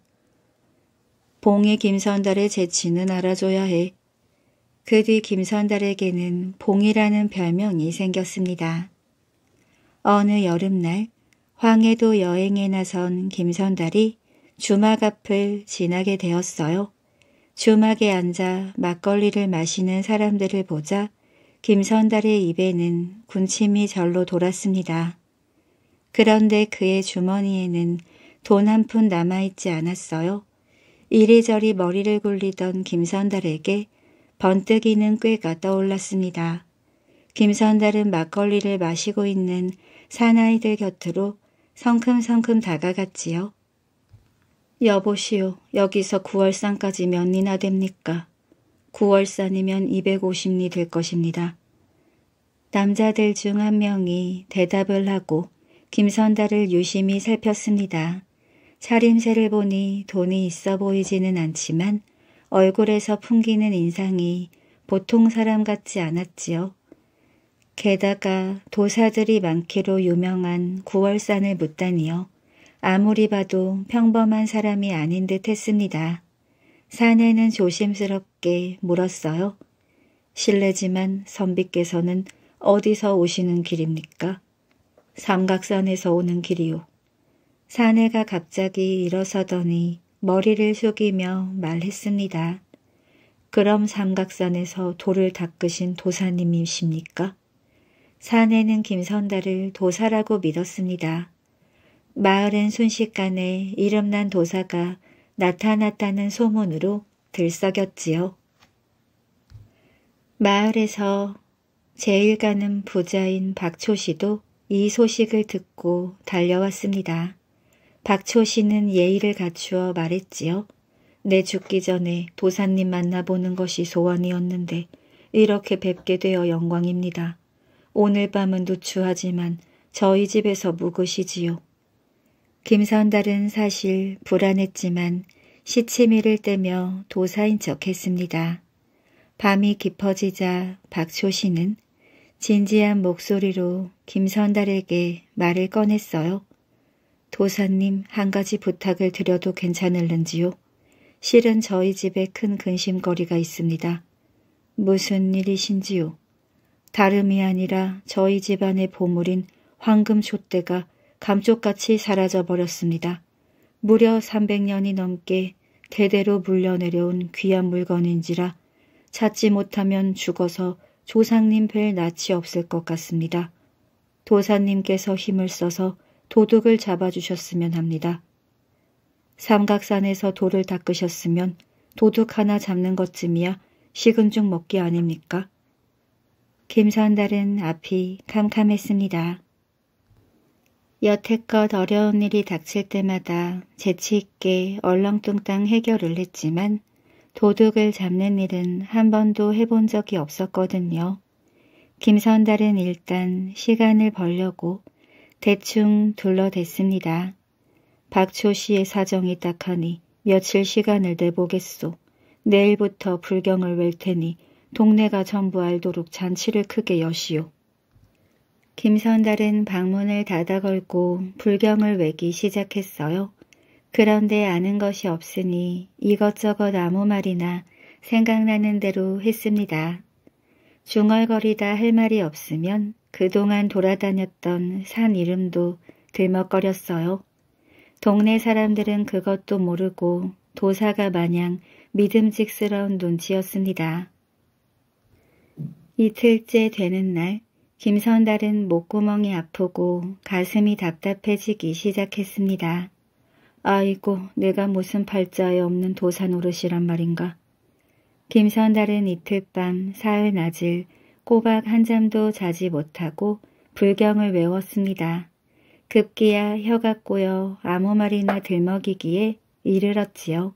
봉이 김선달의 재치는 알아줘야 해. 그 뒤 김선달에게는 봉이라는 별명이 생겼습니다. 어느 여름날 황해도 여행에 나선 김선달이 주막 앞을 지나게 되었어요. 주막에 앉아 막걸리를 마시는 사람들을 보자 김선달의 입에는 군침이 절로 돌았습니다. 그런데 그의 주머니에는 돈 한 푼 남아있지 않았어요. 이리저리 머리를 굴리던 김선달에게 번뜩이는 꾀가 떠올랐습니다. 김선달은 막걸리를 마시고 있는 사나이들 곁으로 성큼성큼 다가갔지요. 여보시오, 여기서 9월산까지 몇 리나 됩니까? 9월산이면 250리 될 것입니다. 남자들 중 한 명이 대답을 하고 김선달을 유심히 살폈습니다. 차림새를 보니 돈이 있어 보이지는 않지만 얼굴에서 풍기는 인상이 보통 사람 같지 않았지요. 게다가 도사들이 많기로 유명한 구월산을 묻다니요. 아무리 봐도 평범한 사람이 아닌 듯 했습니다. 사내는 조심스럽게 물었어요. 실례지만 선비께서는 어디서 오시는 길입니까? 삼각산에서 오는 길이요. 사내가 갑자기 일어서더니 머리를 숙이며 말했습니다. 그럼 삼각산에서 돌을 닦으신 도사님이십니까? 사내는 김선달을 도사라고 믿었습니다. 마을엔 순식간에 이름난 도사가 나타났다는 소문으로 들썩였지요. 마을에서 제일 가는 부자인 박초씨도 이 소식을 듣고 달려왔습니다. 박초 씨는 예의를 갖추어 말했지요. 내 죽기 전에 도사님 만나보는 것이 소원이었는데 이렇게 뵙게 되어 영광입니다. 오늘 밤은 누추하지만 저희 집에서 묵으시지요. 김선달은 사실 불안했지만 시치미를 떼며 도사인 척했습니다. 밤이 깊어지자 박초 씨는 진지한 목소리로 김선달에게 말을 꺼냈어요. 도사님 한 가지 부탁을 드려도 괜찮을는지요? 실은 저희 집에 큰 근심거리가 있습니다. 무슨 일이신지요? 다름이 아니라 저희 집안의 보물인 황금 촛대가 감쪽같이 사라져버렸습니다. 무려 300년이 넘게 대대로 물려내려온 귀한 물건인지라 찾지 못하면 죽어서 조상님 별 낯이 없을 것 같습니다. 도사님께서 힘을 써서 도둑을 잡아주셨으면 합니다. 삼각산에서 돌을 닦으셨으면 도둑 하나 잡는 것쯤이야 식은 죽 먹기 아닙니까? 김선달은 앞이 캄캄했습니다. 여태껏 어려운 일이 닥칠 때마다 재치있게 얼렁뚱땅 해결을 했지만 도둑을 잡는 일은 한 번도 해본 적이 없었거든요. 김선달은 일단 시간을 벌려고 대충 둘러댔습니다. 박초 씨의 사정이 딱하니 며칠 시간을 내보겠소. 내일부터 불경을 웰 테니 동네가 전부 알도록 잔치를 크게 여시오. 김선달은 방문을 닫아 걸고 불경을 외기 시작했어요. 그런데 아는 것이 없으니 이것저것 아무 말이나 생각나는 대로 했습니다. 중얼거리다 할 말이 없으면 그동안 돌아다녔던 산 이름도 들먹거렸어요. 동네 사람들은 그것도 모르고 도사가 마냥 믿음직스러운 눈치였습니다. 이틀째 되는 날 김선달은 목구멍이 아프고 가슴이 답답해지기 시작했습니다. 아이고 내가 무슨 팔자에 없는 도사 노릇이란 말인가. 김선달은 이틀 밤 사흘 낮을 꼬박 한 잠도 자지 못하고 불경을 외웠습니다. 급기야 혀가 꼬여 아무 말이나 들먹이기에 이르렀지요.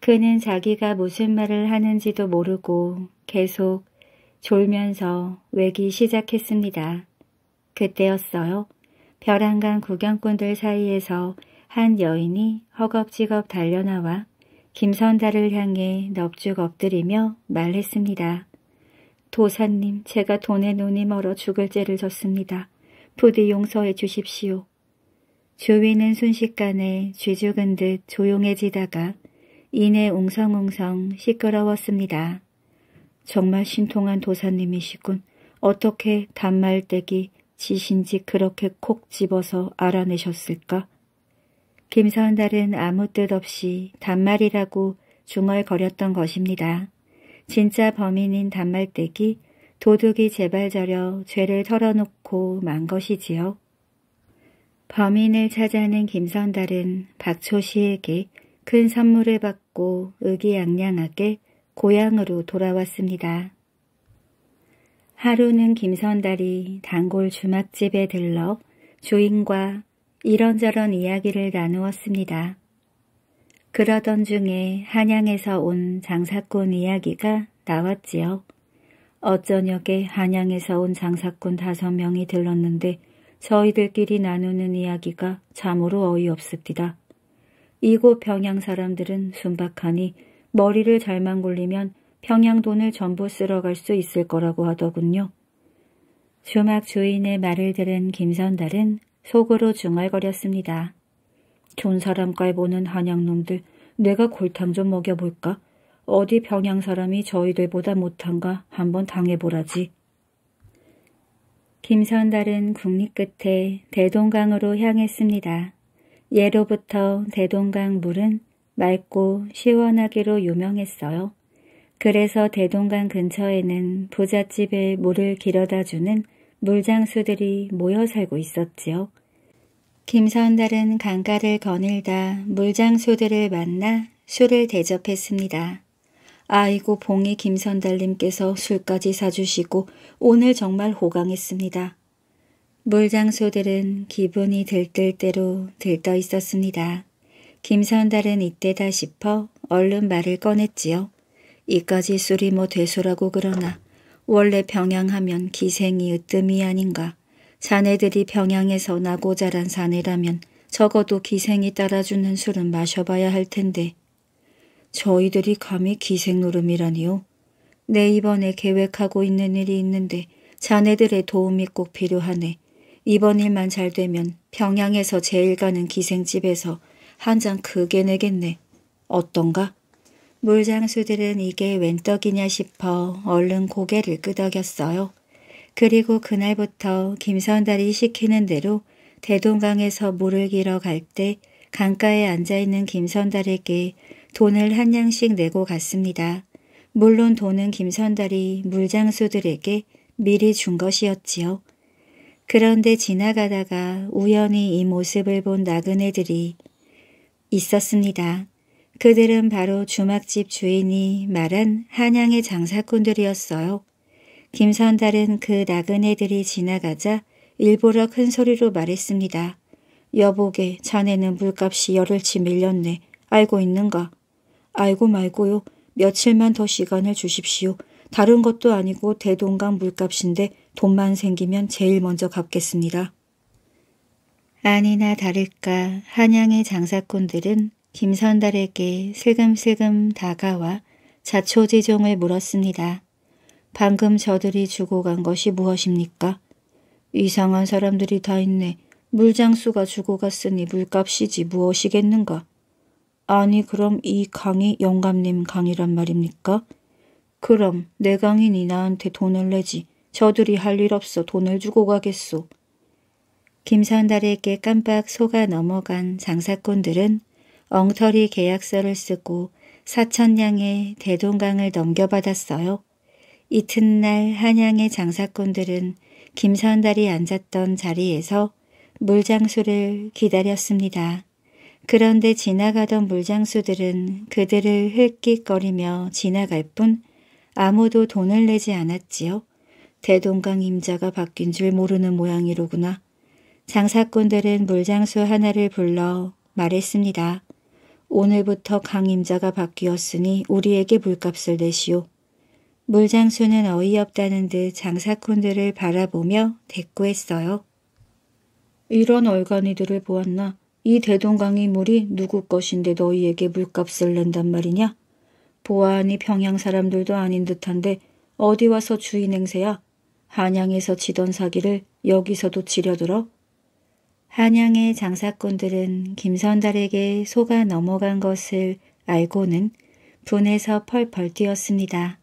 그는 자기가 무슨 말을 하는지도 모르고 계속 졸면서 외기 시작했습니다. 그때였어요. 벼랑간 구경꾼들 사이에서 한 여인이 허겁지겁 달려나와 김선달을 향해 넙죽 엎드리며 말했습니다. 도사님, 제가 돈에 눈이 멀어 죽을 죄를 졌습니다. 부디 용서해 주십시오. 주위는 순식간에 쥐죽은 듯 조용해지다가 이내 웅성웅성 시끄러웠습니다. 정말 신통한 도사님이시군. 어떻게 단말대기 지신지 그렇게 콕 집어서 알아내셨을까? 김선달은 아무 뜻 없이 단말이라고 중얼거렸던 것입니다. 진짜 범인인 단말대기 도둑이 제발 저려 죄를 털어놓고 만 것이지요. 범인을 찾아낸 김선달은 박초 씨에게 큰 선물을 받고 의기양양하게 고향으로 돌아왔습니다. 하루는 김선달이 단골 주막집에 들러 주인과 이런저런 이야기를 나누었습니다. 그러던 중에 한양에서 온 장사꾼 이야기가 나왔지요. 어저녁에 한양에서 온 장사꾼 다섯 명이 들렀는데 저희들끼리 나누는 이야기가 참으로 어이없습니다. 이곳 평양 사람들은 순박하니 머리를 잘만 굴리면 평양 돈을 전부 쓸어갈 수 있을 거라고 하더군요. 주막 주인의 말을 들은 김선달은 속으로 중얼거렸습니다. 좋은 사람 깔보는 한양놈들 내가 골탕 좀 먹여볼까? 어디 평양 사람이 저희들보다 못한가 한번 당해보라지. 김선달은 국립 끝에 대동강으로 향했습니다. 예로부터 대동강 물은 맑고 시원하기로 유명했어요. 그래서 대동강 근처에는 부잣집에 물을 길어다주는 물장수들이 모여 살고 있었지요. 김선달은 강가를 거닐다 물장수들을 만나 술을 대접했습니다. 아이고 봉이 김선달님께서 술까지 사주시고 오늘 정말 호강했습니다. 물장소들은 기분이 들뜰대로 들떠 있었습니다. 김선달은 이때다 싶어 얼른 말을 꺼냈지요. 이까지 술이 뭐되소라고 그러나 원래 병양하면 기생이 으뜸이 아닌가. 자네들이 평양에서 나고 자란 사내라면 적어도 기생이 따라주는 술은 마셔봐야 할 텐데 저희들이 감히 기생 노름이라니요. 내 이번에 계획하고 있는 일이 있는데 자네들의 도움이 꼭 필요하네. 이번 일만 잘 되면 평양에서 제일 가는 기생집에서 한 잔 크게 내겠네. 어떤가? 물장수들은 이게 웬 떡이냐 싶어 얼른 고개를 끄덕였어요. 그리고 그날부터 김선달이 시키는 대로 대동강에서 물을 길어 갈 때 강가에 앉아있는 김선달에게 돈을 한 양씩 내고 갔습니다. 물론 돈은 김선달이 물장수들에게 미리 준 것이었지요. 그런데 지나가다가 우연히 이 모습을 본 나그네들이 있었습니다. 그들은 바로 주막집 주인이 말한 한양의 장사꾼들이었어요. 김선달은 그 나그네들이 지나가자 일부러큰 소리로 말했습니다. 여보게 자네는 물값이 열흘치 밀렸네. 알고 있는가? 알고 말고요. 며칠만 더 시간을 주십시오. 다른 것도 아니고 대동강 물값인데 돈만 생기면 제일 먼저 갚겠습니다. 아니나 다를까 한양의 장사꾼들은 김선달에게 슬금슬금 다가와 자초지종을 물었습니다. 방금 저들이 주고 간 것이 무엇입니까? 이상한 사람들이 다 있네. 물장수가 주고 갔으니 물값이지 무엇이겠는가? 아니 그럼 이 강이 영감님 강이란 말입니까? 그럼 내 강이니 나한테 돈을 내지. 저들이 할 일 없어 돈을 주고 가겠소. 김선달에게 깜빡 속아 넘어간 장사꾼들은 엉터리 계약서를 쓰고 사천량의 대동강을 넘겨받았어요. 이튿날 한양의 장사꾼들은 김선달이 앉았던 자리에서 물장수를 기다렸습니다. 그런데 지나가던 물장수들은 그들을 흘깃거리며 지나갈 뿐 아무도 돈을 내지 않았지요. 대동강 임자가 바뀐 줄 모르는 모양이로구나. 장사꾼들은 물장수 하나를 불러 말했습니다. 오늘부터 강 임자가 바뀌었으니 우리에게 물값을 내시오. 물장수는 어이없다는 듯 장사꾼들을 바라보며 대꾸했어요. 이런 얼간이들을 보았나? 이 대동강의 물이 누구 것인데 너희에게 물값을 낸단 말이냐? 보아하니 평양 사람들도 아닌 듯한데 어디 와서 주인 행세야? 한양에서 지던 사기를 여기서도 지려들어? 한양의 장사꾼들은 김선달에게 속아 넘어간 것을 알고는 분해서 펄펄 뛰었습니다.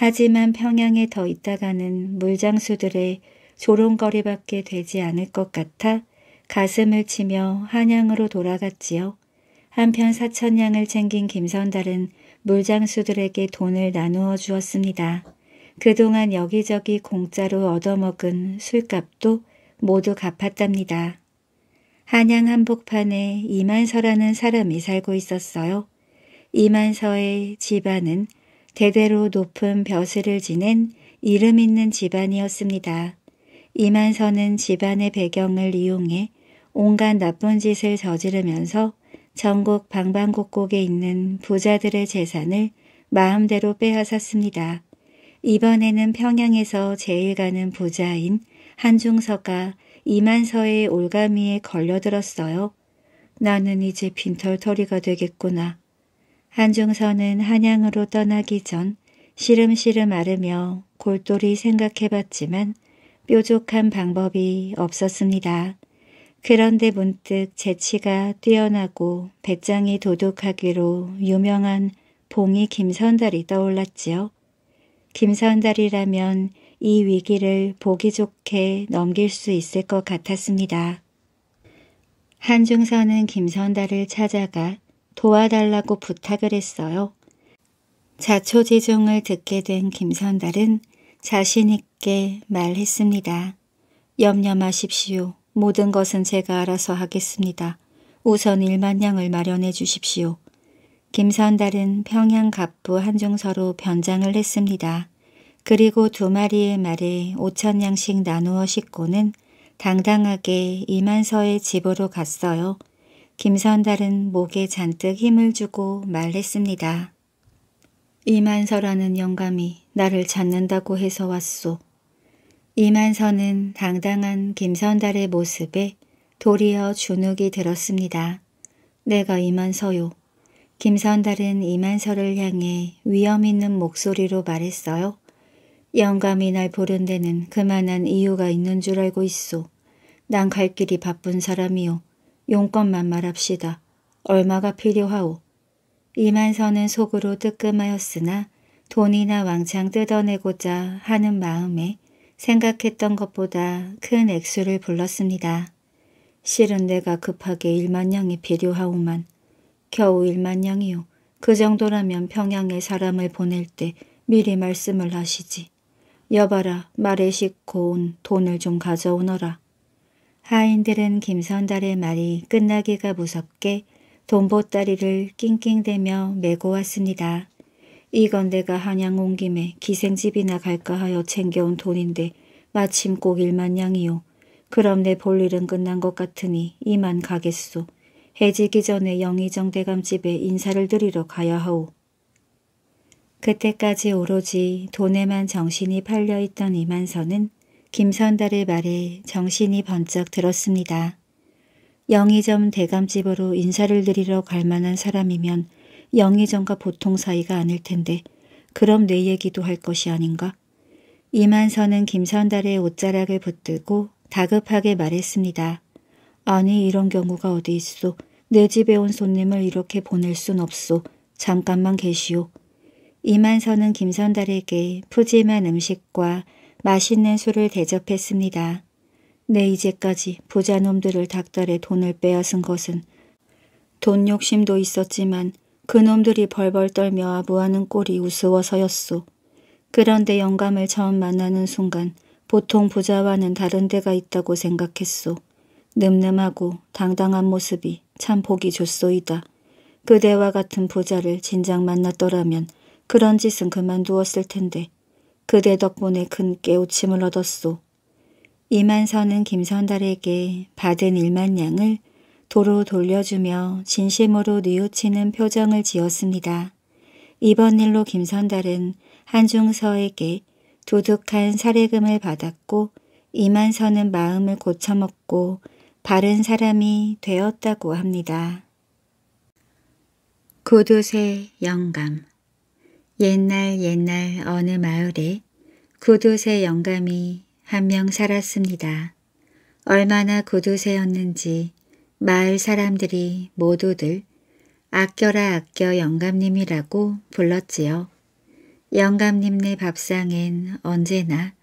하지만 평양에 더 있다가는 물장수들의 조롱거리밖에 되지 않을 것 같아 가슴을 치며 한양으로 돌아갔지요. 한편 사천양을 챙긴 김선달은 물장수들에게 돈을 나누어 주었습니다. 그동안 여기저기 공짜로 얻어먹은 술값도 모두 갚았답니다. 한양 한복판에 이만서라는 사람이 살고 있었어요. 이만서의 집안은 대대로 높은 벼슬을 지낸 이름 있는 집안이었습니다. 이만서는 집안의 배경을 이용해 온갖 나쁜 짓을 저지르면서 전국 방방곡곡에 있는 부자들의 재산을 마음대로 빼앗았습니다. 이번에는 평양에서 제일 가는 부자인 한중서가 이만서의 올가미에 걸려들었어요. 나는 이제 빈털터리가 되겠구나. 한중선은 한양으로 떠나기 전 시름시름 아르며 골똘히 생각해봤지만 뾰족한 방법이 없었습니다. 그런데 문득 재치가 뛰어나고 배짱이 도둑하기로 유명한 봉이 김선달이 떠올랐지요. 김선달이라면 이 위기를 보기 좋게 넘길 수 있을 것 같았습니다. 한중선은 김선달을 찾아가 도와달라고 부탁을 했어요. 자초지종을 듣게 된 김선달은 자신있게 말했습니다. 염려 마십시오. 모든 것은 제가 알아서 하겠습니다. 우선 1만냥을 마련해 주십시오. 김선달은 평양 갑부 한중서로 변장을 했습니다. 그리고 두 마리의 말에 5천냥씩 나누어 싣고는 당당하게 이만서의 집으로 갔어요. 김선달은 목에 잔뜩 힘을 주고 말했습니다. 이만서라는 영감이 나를 찾는다고 해서 왔소. 이만서는 당당한 김선달의 모습에 도리어 주눅이 들었습니다. 내가 이만서요. 김선달은 이만서를 향해 위험 있는 목소리로 말했어요. 영감이 날 부른 데는 그만한 이유가 있는 줄 알고 있소. 난 갈 길이 바쁜 사람이요. 용건만 말합시다. 얼마가 필요하오. 이만서는 속으로 뜨끔하였으나 돈이나 왕창 뜯어내고자 하는 마음에 생각했던 것보다 큰 액수를 불렀습니다. 실은 내가 급하게 1만 냥이 필요하오만 겨우 1만 냥이요. 그 정도라면 평양에 사람을 보낼 때 미리 말씀을 하시지. 여봐라 말에 싣고 온 돈을 좀 가져오너라. 하인들은 김선달의 말이 끝나기가 무섭게 돈보따리를 낑낑대며 메고 왔습니다. 이건 내가 한양 온 김에 기생집이나 갈까 하여 챙겨온 돈인데 마침 꼭 일만냥이요. 그럼 내 볼일은 끝난 것 같으니 이만 가겠소. 해지기 전에 영의정 대감집에 인사를 드리러 가야 하오. 그때까지 오로지 돈에만 정신이 팔려있던 이만서는 김선달의 말에 정신이 번쩍 들었습니다. 영의점 대감집으로 인사를 드리러 갈 만한 사람이면 영의점과 보통 사이가 아닐 텐데 그럼 내 얘기도 할 것이 아닌가? 이만서는 김선달의 옷자락을 붙들고 다급하게 말했습니다. 아니 이런 경우가 어디 있어내 집에 온 손님을 이렇게 보낼 순 없소. 잠깐만 계시오. 이만서는 김선달에게 푸짐한 음식과 맛있는 술을 대접했습니다. 내 네, 이제까지 부자놈들을 닥달에 돈을 빼앗은 것은 돈 욕심도 있었지만 그놈들이 벌벌 떨며 아부하는 꼴이 우스워서였소. 그런데 영감을 처음 만나는 순간 보통 부자와는 다른 데가 있다고 생각했소. 늠름하고 당당한 모습이 참 보기 좋소이다. 그대와 같은 부자를 진작 만났더라면 그런 짓은 그만두었을 텐데 그대 덕분에 큰 깨우침을 얻었소. 이만서는 김선달에게 받은 일만 양을 도로 돌려주며 진심으로 뉘우치는 표정을 지었습니다. 이번 일로 김선달은 한중서에게 두둑한 사례금을 받았고 이만서는 마음을 고쳐먹고 바른 사람이 되었다고 합니다. 고두쇠 영감 옛날 옛날 어느 마을에 구두쇠 영감이 한 명 살았습니다. 얼마나 구두쇠였는지 마을 사람들이 모두들 아껴라 아껴 영감님이라고 불렀지요. 영감님네 밥상엔 언제나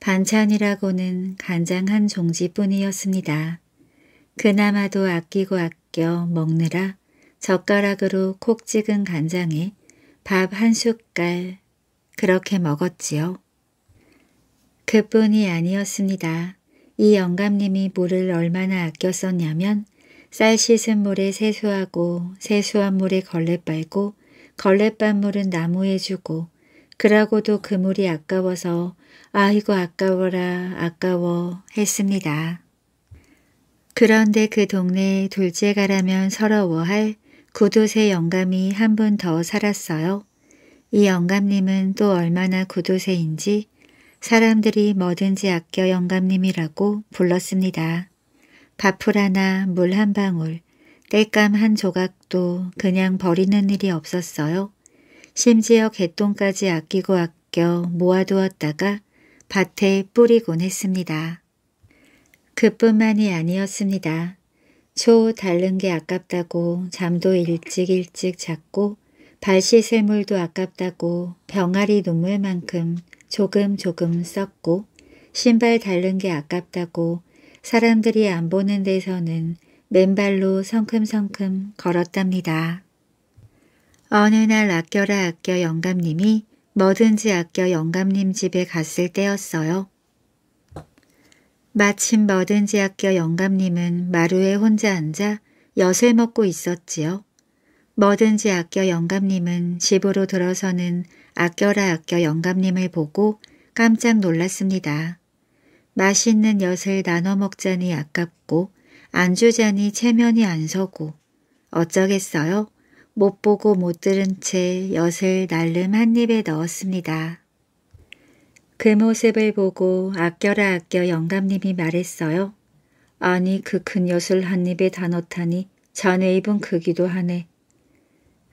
반찬이라고는 간장 한 종지뿐이었습니다. 그나마도 아끼고 아껴 먹느라 젓가락으로 콕 찍은 간장에 밥한 숟갈 그렇게 먹었지요. 그뿐이 아니었습니다. 이 영감님이 물을 얼마나 아껴 썼냐면 쌀 씻은 물에 세수하고 세수한 물에 걸레 빨고 걸레 빤 물은 나무에 주고 그러고도 그 물이 아까워서 아이고 아까워라 아까워 했습니다. 그런데 그 동네 에 둘째가라면 서러워할 구두쇠 영감이 한 분 더 살았어요. 이 영감님은 또 얼마나 구두쇠인지 사람들이 뭐든지 아껴 영감님이라고 불렀습니다. 밥풀 하나, 물 한 방울, 땔감 한 조각도 그냥 버리는 일이 없었어요. 심지어 개똥까지 아끼고 아껴 모아두었다가 밭에 뿌리곤 했습니다. 그뿐만이 아니었습니다. 초 달른 게 아깝다고 잠도 일찍 일찍 잤고 발시세물도 아깝다고 병아리 눈물만큼 조금 조금 썼고 신발 달른 게 아깝다고 사람들이 안 보는 데서는 맨발로 성큼성큼 걸었답니다. 어느 날 아껴라 아껴 영감님이 뭐든지 아껴 영감님 집에 갔을 때였어요. 마침 뭐든지 아껴 영감님은 마루에 혼자 앉아 엿을 먹고 있었지요. 뭐든지 아껴 영감님은 집으로 들어서는 아껴라 아껴 영감님을 보고 깜짝 놀랐습니다. 맛있는 엿을 나눠 먹자니 아깝고 안 주자니 체면이 안 서고 어쩌겠어요? 못 보고 못 들은 채 엿을 날름 한 입에 넣었습니다. 그 모습을 보고 아껴라 아껴 영감님이 말했어요. 아니 그 큰 엿을 한 입에 다 넣다니 자네 입은 크기도 하네.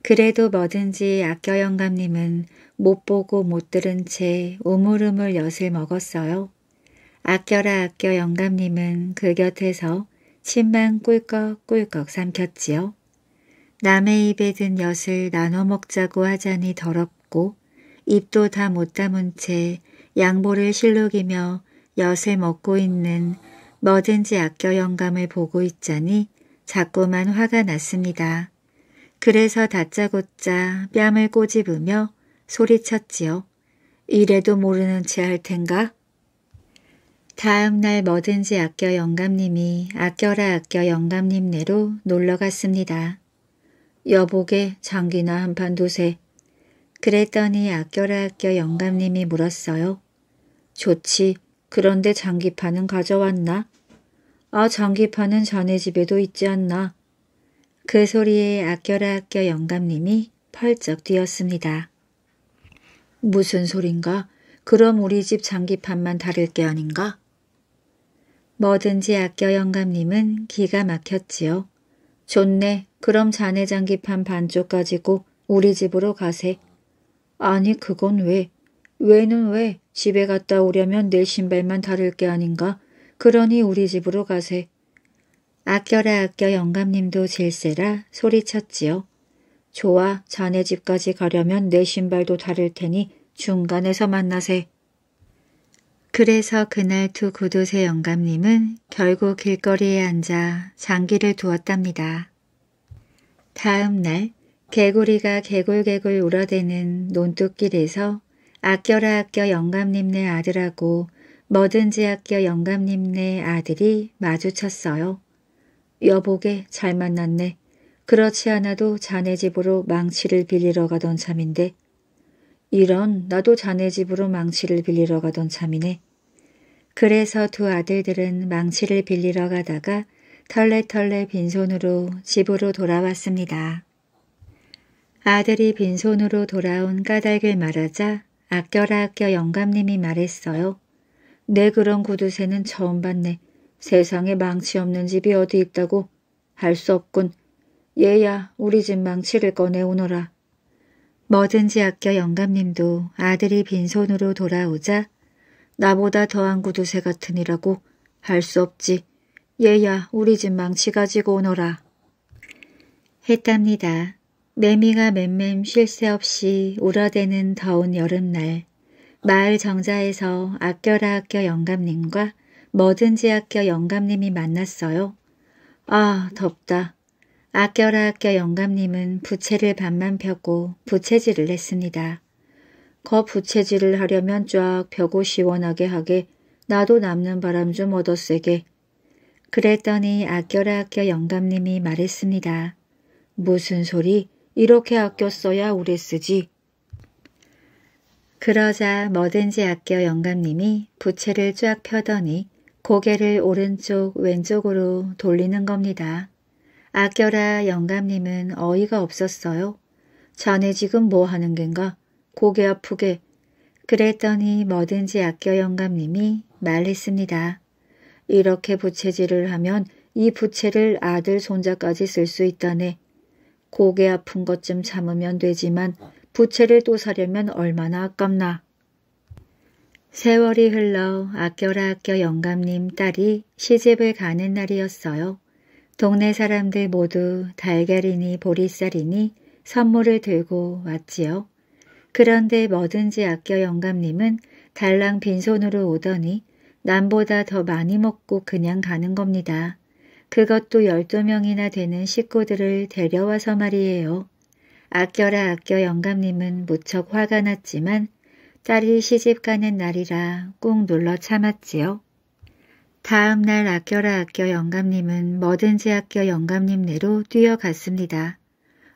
그래도 뭐든지 아껴 영감님은 못 보고 못 들은 채 우물우물 엿을 먹었어요. 아껴라 아껴 영감님은 그 곁에서 침만 꿀꺽꿀꺽 삼켰지요. 남의 입에 든 엿을 나눠 먹자고 하자니 더럽고 입도 다 못 담은 채 양보를 실룩이며 여세 먹고 있는 뭐든지 아껴 영감을 보고 있자니 자꾸만 화가 났습니다. 그래서 다짜고짜 뺨을 꼬집으며 소리쳤지요. 이래도 모르는 채 할 텐가? 다음 날 뭐든지 아껴 영감님이 아껴라 아껴 영감님네로 놀러 갔습니다. 여보게 장기나 한 판 두세 그랬더니 아껴라 아껴 영감님이 물었어요. 좋지. 그런데 장기판은 가져왔나? 아장기판은 자네 집에도 있지 않나? 그 소리에 아껴라 아껴 영감님이 펄쩍 뛰었습니다. 무슨 소린가? 그럼 우리 집 장기판만 다를 게 아닌가? 뭐든지 아껴 영감님은 기가 막혔지요. 좋네. 그럼 자네 장기판 반쪽 가지고 우리 집으로 가세. 아니 그건 왜? 왜는 왜? 집에 갔다 오려면 내 신발만 다를 게 아닌가? 그러니 우리 집으로 가세. 아껴라 아껴 영감님도 질세라 소리쳤지요. 좋아 자네 집까지 가려면 내 신발도 다를 테니 중간에서 만나세. 그래서 그날 두 구두쇠 영감님은 결국 길거리에 앉아 장기를 두었답니다. 다음 날 개구리가 개굴개굴 울어대는 논뚝길에서 아껴라 아껴 영감님네 아들하고 뭐든지 아껴 영감님네 아들이 마주쳤어요. 여보게 잘 만났네. 그렇지 않아도 자네 집으로 망치를 빌리러 가던 참인데. 이런 나도 자네 집으로 망치를 빌리러 가던 참이네. 그래서 두 아들들은 망치를 빌리러 가다가 털레털레 빈손으로 집으로 돌아왔습니다. 아들이 빈손으로 돌아온 까닭을 말하자 아껴라 아껴 영감님이 말했어요. 내 그런 구두쇠는 처음 봤네. 세상에 망치 없는 집이 어디 있다고. 할 수 없군. 얘야 우리 집 망치를 꺼내오너라. 뭐든지 아껴 영감님도 아들이 빈손으로 돌아오자 나보다 더한 구두쇠 같으니라고 할 수 없지. 얘야 우리 집 망치 가지고 오너라. 했답니다. 매미가 맴맴 쉴 새 없이 울어대는 더운 여름날 마을 정자에서 아껴라 아껴 영감님과 뭐든지 아껴 영감님이 만났어요. 아 덥다. 아껴라 아껴 영감님은 부채를 반만 펴고 부채질을 했습니다. 거 부채질을 하려면 쫙 펴고 시원하게 하게 나도 남는 바람 좀 얻어 쐬게 그랬더니 아껴라 아껴 영감님이 말했습니다. 무슨 소리? 이렇게 아껴 써야 오래 쓰지. 그러자 뭐든지 아껴 영감님이 부채를 쫙 펴더니 고개를 오른쪽 왼쪽으로 돌리는 겁니다. 아껴라 영감님은 어이가 없었어요. 자네 지금 뭐 하는 겐가? 고개 아프게. 그랬더니 뭐든지 아껴 영감님이 말했습니다. 이렇게 부채질을 하면 이 부채를 아들 손자까지 쓸 수 있다네. 고개 아픈 것쯤 참으면 되지만 부채를 또 사려면 얼마나 아깝나. 세월이 흘러 아껴라 아껴 영감님 딸이 시집을 가는 날이었어요. 동네 사람들 모두 달걀이니 보리쌀이니 선물을 들고 왔지요. 그런데 뭐든지 아껴 영감님은 달랑 빈손으로 오더니 남보다 더 많이 먹고 그냥 가는 겁니다. 그것도 열두 명이나 되는 식구들을 데려와서 말이에요. 아껴라 아껴 영감님은 무척 화가 났지만 딸이 시집 가는 날이라 꾹 눌러 참았지요. 다음 날 아껴라 아껴 영감님은 뭐든지 아껴 영감님네로 뛰어갔습니다.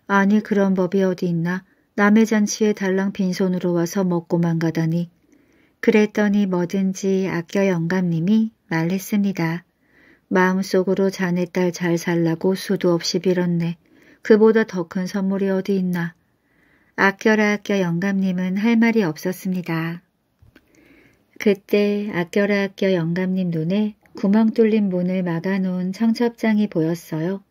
아니 그런 법이 어디 있나 남의 잔치에 달랑 빈손으로 와서 먹고만 가다니. 그랬더니 뭐든지 아껴 영감님이 말했습니다. 마음속으로 자네 딸 잘 살라고 수도 없이 빌었네. 그보다 더 큰 선물이 어디 있나. 아껴라 아껴 영감님은 할 말이 없었습니다. 그때 아껴라 아껴 영감님 눈에 구멍 뚫린 문을 막아놓은 청첩장이 보였어요.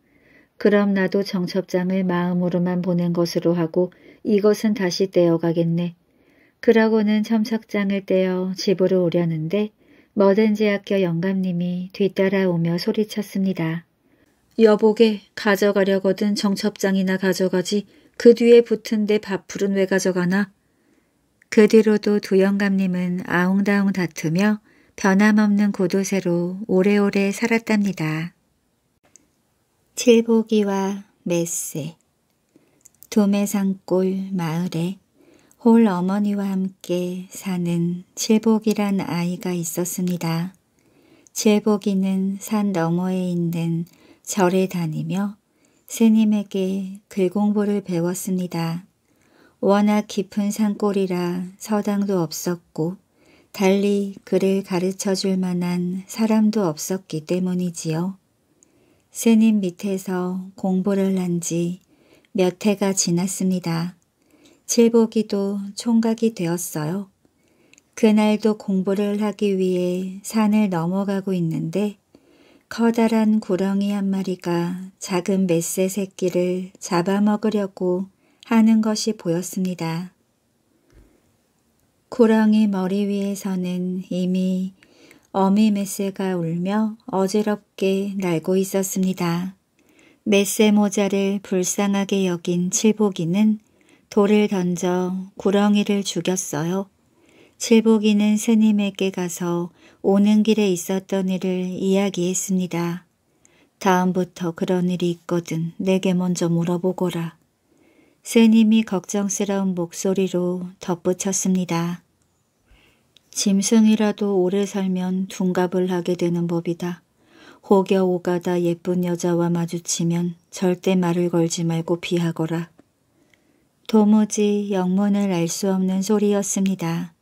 그럼 나도 청첩장을 마음으로만 보낸 것으로 하고 이것은 다시 떼어가겠네. 그러고는 청첩장을 떼어 집으로 오려는데 머든지 학교 영감님이 뒤따라오며 소리쳤습니다. 여보게 가져가려거든 정첩장이나 가져가지 그 뒤에 붙은 데 밥풀은 왜 가져가나? 그 뒤로도 두 영감님은 아웅다웅 다투며 변함없는 고도세로 오래오래 살았답니다. 칠보기와 메세 도매상골 마을에 홀 어머니와 함께 사는 칠복이란 아이가 있었습니다. 칠복이는 산 너머에 있는 절에 다니며 스님에게 글공부를 배웠습니다. 워낙 깊은 산골이라 서당도 없었고 달리 그를 가르쳐 줄 만한 사람도 없었기 때문이지요. 스님 밑에서 공부를 한 지 몇 해가 지났습니다. 칠복이도 총각이 되었어요. 그날도 공부를 하기 위해 산을 넘어가고 있는데 커다란 구렁이 한 마리가 작은 메새 새끼를 잡아먹으려고 하는 것이 보였습니다. 구렁이 머리 위에서는 이미 어미 메새가 울며 어지럽게 날고 있었습니다. 메새 모자를 불쌍하게 여긴 칠복이는 돌을 던져 구렁이를 죽였어요. 칠복이는 스님에게 가서 오는 길에 있었던 일을 이야기했습니다. 다음부터 그런 일이 있거든 내게 먼저 물어보거라. 스님이 걱정스러운 목소리로 덧붙였습니다. 짐승이라도 오래 살면 둔갑을 하게 되는 법이다. 혹여 오가다 예쁜 여자와 마주치면 절대 말을 걸지 말고 피하거라. 도무지 영문을 알 수 없는 소리였습니다.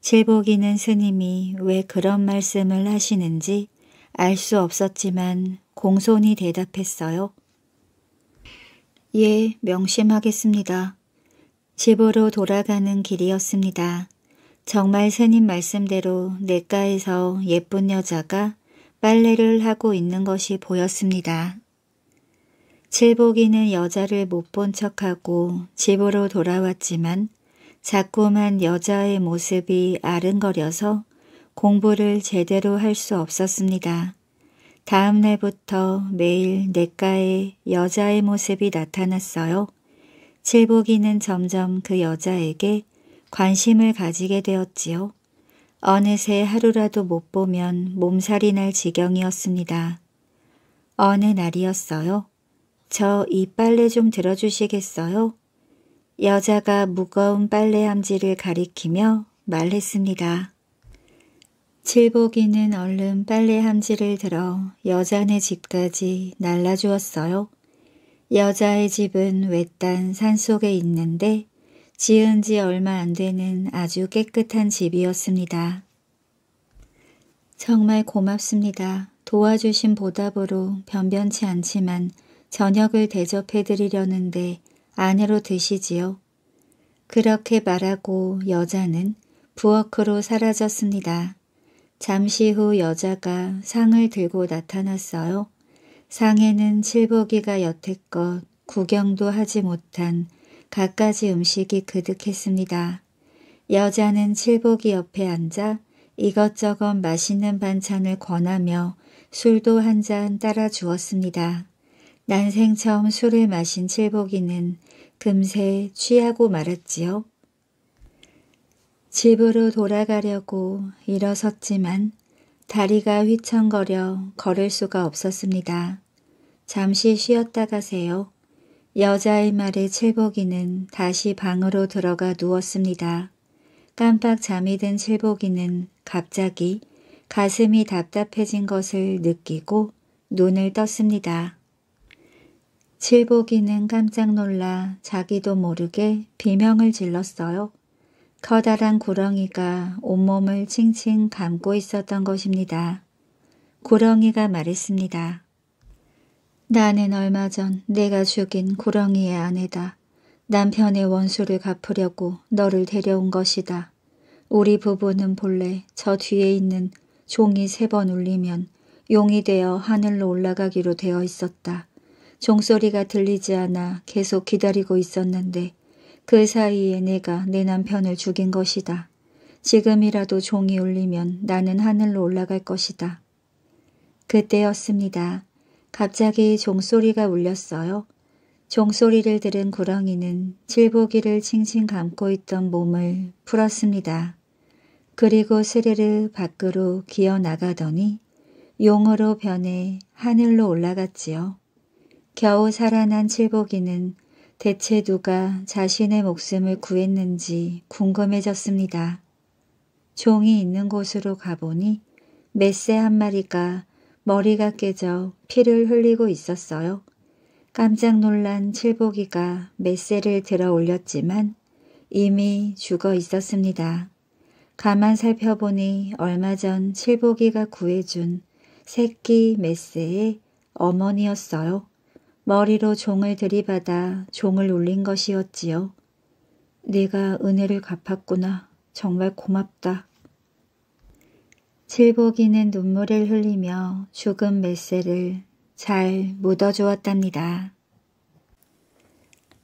칠복이는 스님이 왜 그런 말씀을 하시는지 알 수 없었지만 공손히 대답했어요. 예, 명심하겠습니다. 집으로 돌아가는 길이었습니다. 정말 스님 말씀대로 내과에서 예쁜 여자가 빨래를 하고 있는 것이 보였습니다. 칠복이는 여자를 못 본 척하고 집으로 돌아왔지만 자꾸만 여자의 모습이 아른거려서 공부를 제대로 할 수 없었습니다. 다음 날부터 매일 내과에 여자의 모습이 나타났어요. 칠복이는 점점 그 여자에게 관심을 가지게 되었지요. 어느새 하루라도 못 보면 몸살이 날 지경이었습니다. 어느 날이었어요. 저이 빨래 좀 들어주시겠어요? 여자가 무거운 빨래 함지를 가리키며 말했습니다. 칠복이는 얼른 빨래 함지를 들어 여자네 집까지 날라주었어요. 여자의 집은 외딴 산속에 있는데 지은 지 얼마 안 되는 아주 깨끗한 집이었습니다. 정말 고맙습니다. 도와주신 보답으로 변변치 않지만 저녁을 대접해 드리려는데 아내로 드시지요. 그렇게 말하고 여자는 부엌으로 사라졌습니다. 잠시 후 여자가 상을 들고 나타났어요. 상에는 칠보기가 여태껏 구경도 하지 못한 갖가지 음식이 그득했습니다. 여자는 칠보기 옆에 앉아 이것저것 맛있는 반찬을 권하며 술도 한 잔 따라 주었습니다. 난생 처음 술을 마신 칠복이는 금세 취하고 말았지요. 집으로 돌아가려고 일어섰지만 다리가 휘청거려 걸을 수가 없었습니다. 잠시 쉬었다 가세요. 여자의 말에 칠복이는 다시 방으로 들어가 누웠습니다. 깜빡 잠이 든 칠복이는 갑자기 가슴이 답답해진 것을 느끼고 눈을 떴습니다. 칠복이는 깜짝 놀라 자기도 모르게 비명을 질렀어요. 커다란 구렁이가 온몸을 칭칭 감고 있었던 것입니다. 구렁이가 말했습니다. 나는 얼마 전 내가 죽인 구렁이의 아내다. 남편의 원수를 갚으려고 너를 데려온 것이다. 우리 부부는 본래 저 뒤에 있는 종이 세 번 울리면 용이 되어 하늘로 올라가기로 되어 있었다. 종소리가 들리지 않아 계속 기다리고 있었는데 그 사이에 내가 내 남편을 죽인 것이다. 지금이라도 종이 울리면 나는 하늘로 올라갈 것이다. 그때였습니다. 갑자기 종소리가 울렸어요. 종소리를 들은 구렁이는 칠보기를 칭칭 감고 있던 몸을 풀었습니다. 그리고 스르르 밖으로 기어나가더니 용으로 변해 하늘로 올라갔지요. 겨우 살아난 칠복이는 대체 누가 자신의 목숨을 구했는지 궁금해졌습니다. 종이 있는 곳으로 가보니 메새 한 마리가 머리가 깨져 피를 흘리고 있었어요. 깜짝 놀란 칠복이가 메새를 들어 올렸지만 이미 죽어 있었습니다. 가만 살펴보니 얼마 전 칠복이가 구해준 새끼 메새의 어머니였어요. 머리로 종을 들이받아 종을 울린 것이었지요. 네가 은혜를 갚았구나. 정말 고맙다. 칠복이는 눈물을 흘리며 죽은 메세를 잘 묻어주었답니다.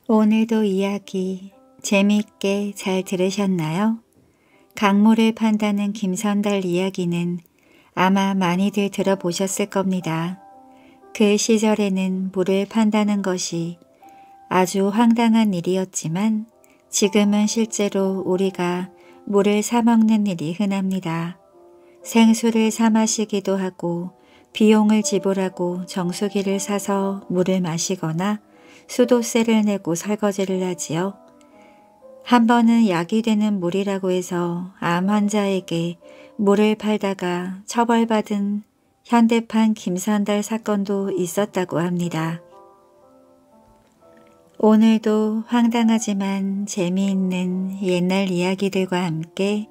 오늘도 이야기 재미있게 잘 들으셨나요? 강물을 판다는 김선달 이야기는 아마 많이들 들어보셨을 겁니다. 그 시절에는 물을 판다는 것이 아주 황당한 일이었지만 지금은 실제로 우리가 물을 사먹는 일이 흔합니다. 생수를 사 마시기도 하고 비용을 지불하고 정수기를 사서 물을 마시거나 수도세를 내고 설거지를 하지요. 한 번은 약이 되는 물이라고 해서 암 환자에게 물을 팔다가 처벌받은 현대판 김선달 사건도 있었다고 합니다. 오늘도 황당하지만 재미있는 옛날 이야기들과 함께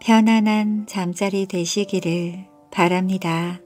편안한 잠자리 되시기를 바랍니다.